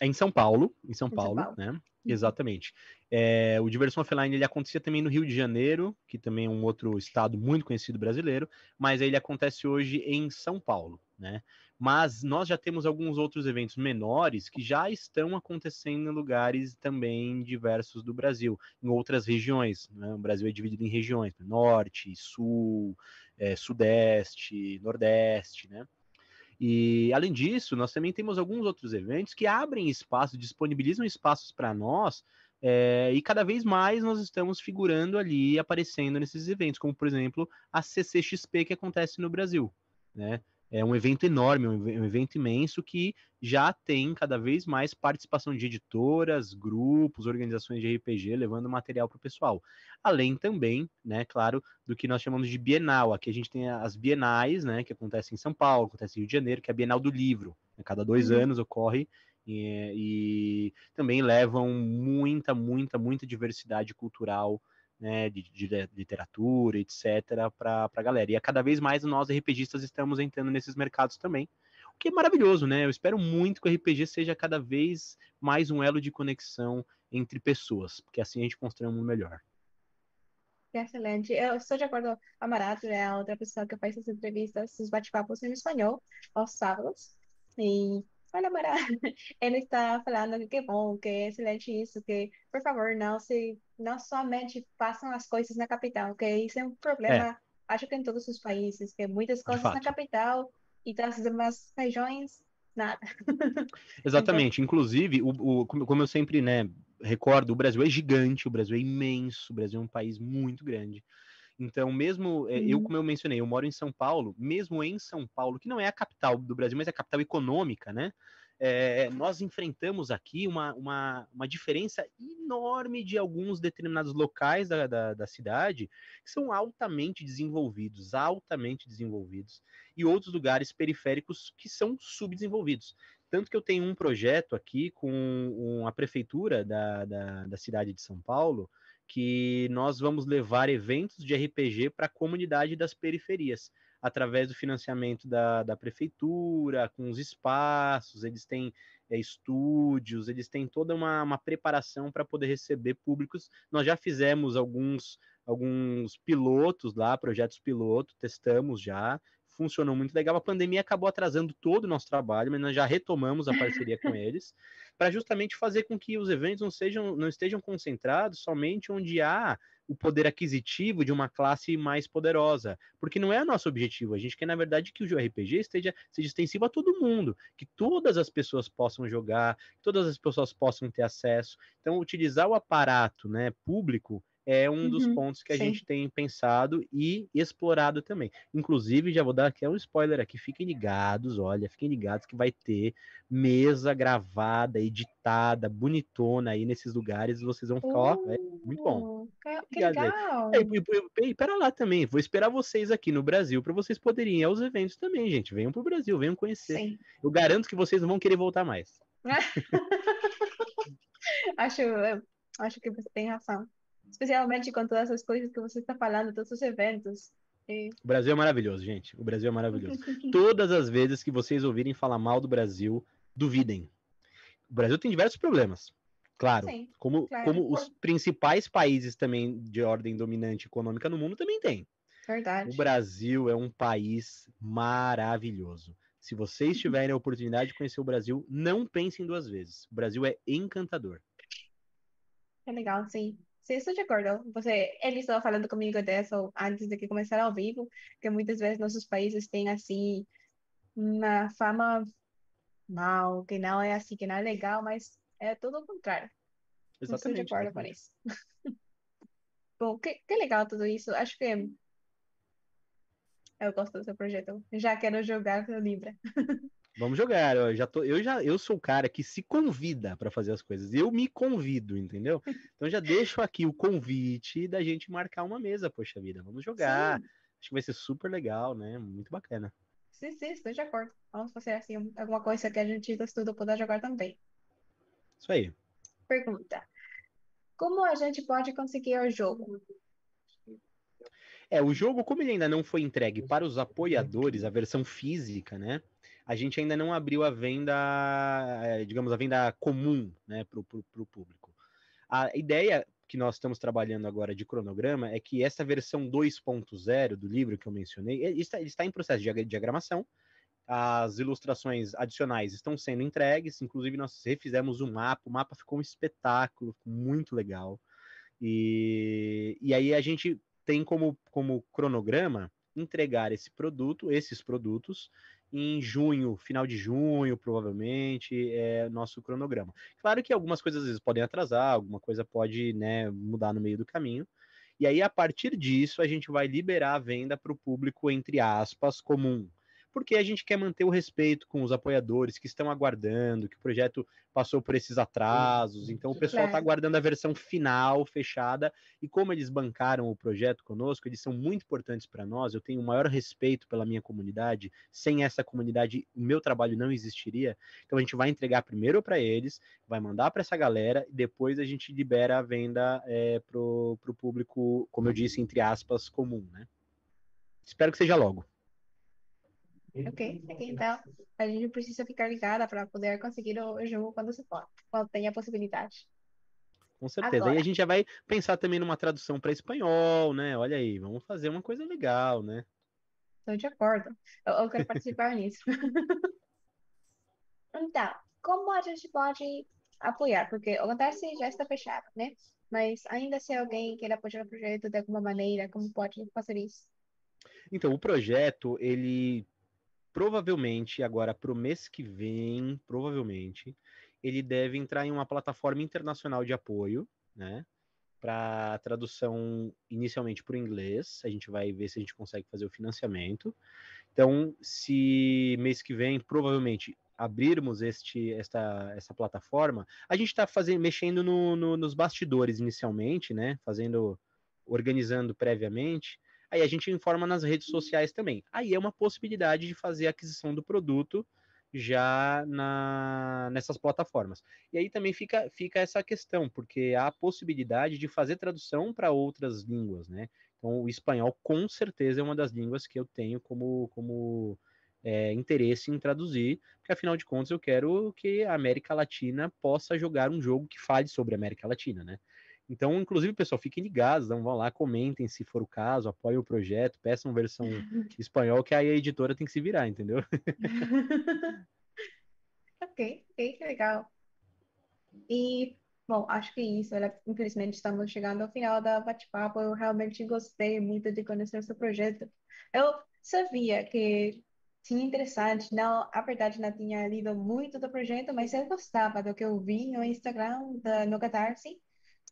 é em São Paulo, em São, em Paulo, São Paulo, né? Uhum. Exatamente. É, o Diversão Offline ele acontecia também no Rio de Janeiro, que também é um outro estado muito conhecido brasileiro, mas ele acontece hoje em São Paulo, né? Mas nós já temos alguns outros eventos menores que já estão acontecendo em lugares também diversos do Brasil, em outras regiões. Né? O Brasil é dividido em regiões: né? norte, sul, é, sudeste, nordeste, né? E, além disso, nós também temos alguns outros eventos que abrem espaço, disponibilizam espaços para nós, é, e cada vez mais nós estamos figurando ali, aparecendo nesses eventos, como, por exemplo, a CCXP que acontece no Brasil. Né? é um evento enorme, um evento imenso que já tem cada vez mais participação de editoras, grupos, organizações de RPG levando material para o pessoal. Além também, né, claro, do que nós chamamos de bienal. Aqui a gente tem as bienais, né, que acontecem em São Paulo, acontece em Rio de Janeiro, que é a Bienal do Livro. A cada dois uhum. anos ocorre e, e também levam muita, muita, muita diversidade cultural né, de, de literatura, etc., para a galera. E é cada vez mais nós RPGistas estamos entrando nesses mercados também, o que é maravilhoso, né? Eu espero muito que o RPG seja cada vez mais um elo de conexão entre pessoas, porque assim a gente constrói um mundo melhor. Excelente. Eu estou de acordo. Amarato é a outra pessoa que faz essas entrevistas, esses bate-papos em espanhol aos sábados. E olha, Mara, ele <laughs> está falando que é bom, que é excelente isso, que, por favor, não se, não somente façam as coisas na capital, que isso é um problema, é. Eh. acho que em todos os países, que muitas coisas na capital e das demais regiões, nada. <laughs> Exatamente, então... inclusive, o, o, como eu sempre, né, recordo, o Brasil é gigante, o Brasil é imenso, o Brasil é um país muito grande, então, mesmo eh, uhum. eu, como eu mencionei, eu moro em São Paulo, mesmo em São Paulo, que não é a capital do Brasil, mas é a capital econômica, né? É, nós enfrentamos aqui uma, uma, uma, diferença enorme de alguns determinados locais da, da, da, cidade que são altamente desenvolvidos, altamente desenvolvidos, e outros lugares periféricos que são subdesenvolvidos. Tanto que eu tenho um projeto aqui com a prefeitura da, da, da cidade de São Paulo, que nós vamos levar eventos de RPG para a comunidade das periferias, através do financiamento da, da prefeitura, com os espaços, eles têm é, estúdios, eles têm toda uma, uma preparação para poder receber públicos. Nós já fizemos alguns, alguns pilotos lá, projetos piloto, testamos já, funcionou muito legal. A pandemia acabou atrasando todo o nosso trabalho, mas nós já retomamos a parceria com <laughs> eles para justamente fazer com que os eventos não, sejam, não estejam concentrados somente onde há o poder aquisitivo de uma classe mais poderosa. Porque não é nosso objetivo. A gente quer, na verdade, que o RPG esteja, seja extensivo a todo mundo, que todas as pessoas possam jogar, que todas as pessoas possam ter acesso. Então, utilizar o aparato né, público é um uhum, dos pontos que a sim. gente tem pensado e explorado também. Inclusive, já vou dar aqui um spoiler aqui, fiquem ligados, olha, fiquem ligados que vai ter mesa gravada, editada, bonitona aí nesses lugares, vocês vão ficar, uh, ó, é muito bom. Oh, que legal! É, e, e, pera lá também, vou esperar vocês aqui no Brasil para vocês poderem ir aos eventos também, gente. Venham pro Brasil, venham conhecer. Sim. Eu garanto que vocês não vão querer voltar mais. <laughs> acho, acho que você tem razão especialmente com todas essas coisas que você está falando, todos os eventos. E... O Brasil é maravilhoso, gente. O Brasil é maravilhoso. <laughs> Todas as vezes que vocês ouvirem falar mal do Brasil, duvidem. O Brasil tem diversos problemas. Claro, Sim, como, claro. como os principais países também de ordem dominante econômica no mundo também tem. Verdade. O Brasil é um país maravilhoso. Se vocês uhum. tiverem a oportunidade de conhecer o Brasil, não pensem duas vezes. O Brasil é encantador. É legal, sim. Sim, estou de acordo. você, ele eh, estava falando comigo dessa antes de que começar ao vivo, que muitas vezes nossos países têm assim uma fama mal, que não é assim, que não é legal, mas é tudo o contrário. Exatamente. de acordo com isso. Bom, que, que legal tudo isso. Acho que eu gosto do seu projeto. Já quero jogar Libra. <laughs> Vamos jogar. Eu já tô, eu já eu sou o cara que se convida para fazer as coisas. Eu me convido, entendeu? Então já deixo aqui o convite da gente marcar uma mesa, poxa vida, vamos jogar. Sim. Acho que vai ser super legal, né? Muito bacana. Sim, sim, estou de acordo. Vamos fazer assim alguma coisa que a gente do tudo puder jogar também. Isso aí. Pergunta: Como a gente pode conseguir o jogo? É, o jogo, como ele ainda não foi entregue para os apoiadores, a versão física, né? a gente ainda não abriu a venda, eh, digamos, a venda comum né, para o público. A ideia que nós estamos trabalhando agora de cronograma é que essa versão 2.0 do livro que eu mencionei, ele está, ele está em processo de diagramação, as ilustrações adicionais estão sendo entregues, inclusive nós refizemos o um mapa, o mapa ficou um espetáculo, muito legal. E, e aí a gente tem como, como cronograma entregar esse produto, esses produtos, em junho, final de junho, provavelmente, é nosso cronograma. Claro que algumas coisas às vezes podem atrasar, alguma coisa pode né, mudar no meio do caminho. E aí, a partir disso, a gente vai liberar a venda para o público, entre aspas, comum, porque a gente quer manter o respeito com os apoiadores que estão aguardando, que o projeto passou por esses atrasos, uhum. então o pessoal está é. aguardando a versão final, fechada, e como eles bancaram o projeto conosco, eles são muito importantes para nós, eu tenho o maior respeito pela minha comunidade, sem essa comunidade o meu trabalho não existiria, então a gente vai entregar primeiro para eles, vai mandar para essa galera, e depois a gente libera a venda é, para o público, como eu disse, entre aspas, comum, né? Espero que seja logo. Ok, é Então, a gente precisa ficar ligada para poder conseguir o jogo quando se pode, quando tem a possibilidade. Com certeza. Agora. E a gente já vai pensar também numa tradução para espanhol, né? Olha aí, vamos fazer uma coisa legal, né? Estou de acordo. Eu, eu quero participar <laughs> nisso. <laughs> então, como a gente pode apoiar? Porque o Acontece já está fechado, né? Mas ainda se alguém queira apoiar o projeto de alguma maneira, como pode fazer isso? Então, o projeto, ele provavelmente, agora para o mês que vem, provavelmente, ele deve entrar em uma plataforma internacional de apoio, né? Para tradução inicialmente para o inglês. A gente vai ver se a gente consegue fazer o financiamento. Então, se mês que vem, provavelmente, abrirmos este, esta, essa plataforma, a gente está mexendo no, no, nos bastidores inicialmente, né? Fazendo, organizando previamente aí a gente informa nas redes sociais também. Aí é uma possibilidade de fazer a aquisição do produto já na, nessas plataformas. E aí também fica, fica essa questão, porque há a possibilidade de fazer tradução para outras línguas, né? Então, o espanhol com certeza é uma das línguas que eu tenho como, como é, interesse em traduzir, porque afinal de contas eu quero que a América Latina possa jogar um jogo que fale sobre a América Latina, né? Então, inclusive, pessoal, fiquem ligados, então, vão lá, comentem se for o caso, apoiem o projeto, peçam versão <laughs> espanhol, que aí a editora tem que se virar, entendeu? <laughs> ok, ok, legal. E, bom, acho que é isso, infelizmente estamos chegando ao final da bate-papo, eu realmente gostei muito de conhecer o seu projeto. Eu sabia que tinha interessante, não, a verdade não tinha lido muito do projeto, mas eu gostava do que eu vi no Instagram, da, no Catarse,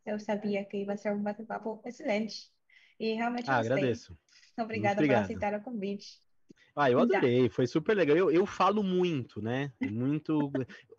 eu sabia que ia ser um bate-papo excelente. E realmente ah, agradeço. Então, obrigada por aceitar o convite. Ah, eu adorei, foi super legal. Eu, eu falo muito, né? Muito.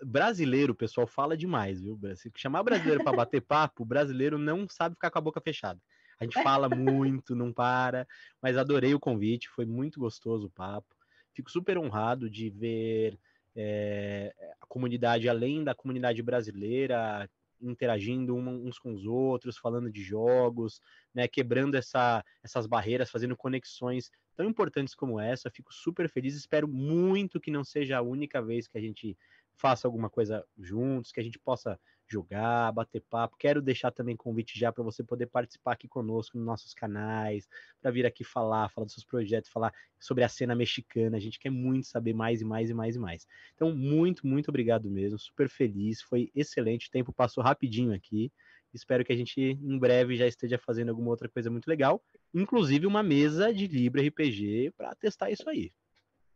brasileiro, o pessoal fala demais, viu? Se chamar brasileiro para bater papo, o brasileiro não sabe ficar com a boca fechada. A gente fala muito, não para, mas adorei o convite, foi muito gostoso o papo. Fico super honrado de ver é, a comunidade, além da comunidade brasileira, interagindo uns com os outros, falando de jogos, né, quebrando essa, essas barreiras, fazendo conexões tão importantes como essa. fico super feliz, espero muito que não seja a única vez que a gente faça alguma coisa juntos, que a gente possa jogar, bater papo. Quero deixar também convite já para você poder participar aqui conosco nos nossos canais, para vir aqui falar, falar dos seus projetos, falar sobre a cena mexicana. A gente quer muito saber mais e mais e mais e mais. Então, muito, muito obrigado mesmo. Super feliz, foi excelente. O tempo passou rapidinho aqui. Espero que a gente em breve já esteja fazendo alguma outra coisa muito legal, inclusive uma mesa de Libra RPG para testar isso aí.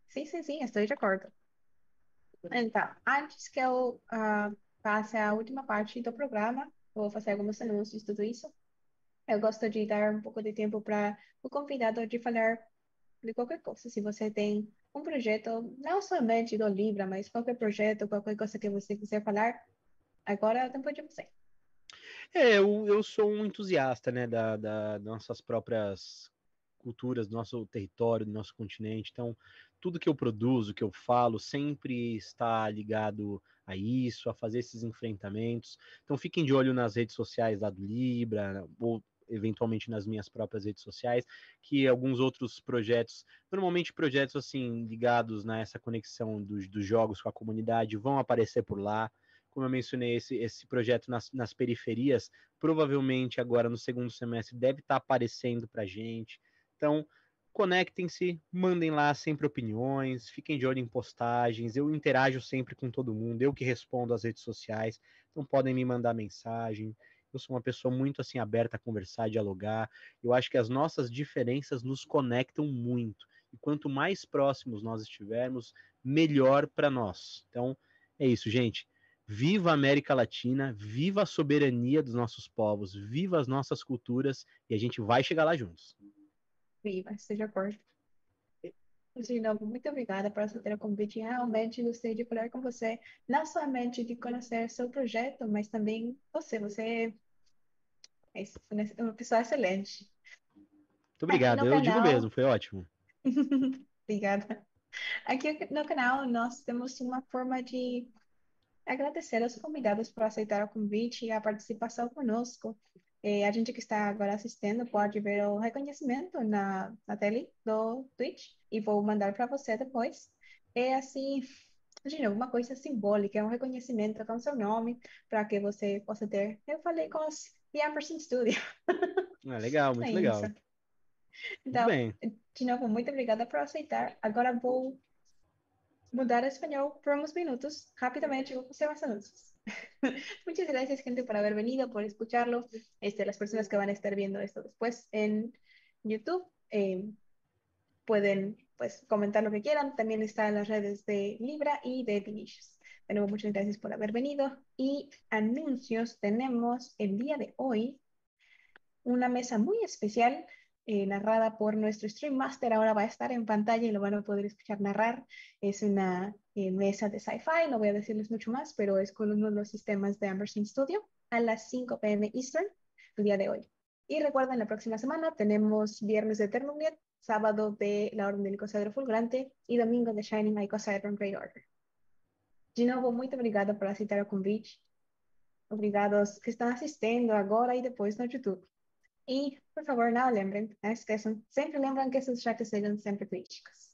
Sim, sim, sim, estou de acordo. Então, antes que eu uh passa a última parte do programa, vou fazer alguns anúncios tudo isso. Eu gosto de dar um pouco de tempo para o convidado de falar de qualquer coisa. Se você tem um projeto, não somente do Libra, mas qualquer projeto, qualquer coisa que você quiser falar, agora é o tempo de você. É, eu, eu sou um entusiasta, né, da, da nossas próprias culturas, do nosso território, do nosso continente. Então, tudo que eu produzo, que eu falo, sempre está ligado a isso, a fazer esses enfrentamentos. Então fiquem de olho nas redes sociais do Libra, ou eventualmente nas minhas próprias redes sociais, que alguns outros projetos, normalmente projetos assim ligados nessa né, conexão dos, dos jogos com a comunidade, vão aparecer por lá. Como eu mencionei, esse, esse projeto nas, nas periferias, provavelmente agora no segundo semestre deve estar tá aparecendo para gente. Então, conectem-se, mandem lá sempre opiniões, fiquem de olho em postagens, eu interajo sempre com todo mundo, eu que respondo às redes sociais, então podem me mandar mensagem. Eu sou uma pessoa muito assim aberta a conversar, a dialogar. Eu acho que as nossas diferenças nos conectam muito. E quanto mais próximos nós estivermos, melhor para nós. Então, é isso, gente. Viva a América Latina, viva a soberania dos nossos povos, viva as nossas culturas e a gente vai chegar lá juntos viva, seja forte. De novo, muito obrigada por aceitar o convite. Realmente gostei de falar com você, não somente de conhecer seu projeto, mas também você. Você é né, uma pessoa excelente. Muito obrigado, eu canal... digo mesmo, foi ótimo. <laughs> obrigada. Aqui no canal nós temos uma forma de agradecer aos convidados por aceitar o convite e a participação conosco eh, a gente que está agora assistindo pode ver o reconhecimento na, na tela do Twitch e vou mandar para você depois. É assim, de novo, uma coisa simbólica, é um reconhecimento com seu nome para que você possa ter. Eu falei com os The Emerson Studio. Ah, legal, muito é legal. Então, muito bem. de novo, muito obrigada por aceitar. Agora vou mudar espanhol por uns minutos, rapidamente, vou fazer mais anúncios. <laughs> Muchas gracias, gente, por haber venido, por escucharlo. Este, las personas que van a estar viendo esto después en YouTube eh, pueden pues, comentar lo que quieran. También está en las redes de Libra y de Delicious. De nuevo, muchas gracias por haber venido. Y anuncios, tenemos el día de hoy una mesa muy especial eh, narrada por nuestro Stream Master. Ahora va a estar en pantalla y lo van a poder escuchar narrar. Es una eh, mesa de sci-fi, no voy a decirles mucho más, pero es con uno de los sistemas de Amberson Studio a las 5 pm Eastern el día de hoy. Y recuerden, la próxima semana tenemos viernes de Thermomnet, sábado de la Orden del Cosadero Fulgurante y domingo de Shining Icosaedron Great Order. nuevo, muchas gracias por aceitar Gracias a los que están asistiendo ahora y después en YouTube. E, por favor, não lembrem, não esqueçam, é sempre lembram que essas chatas sejam sempre críticas.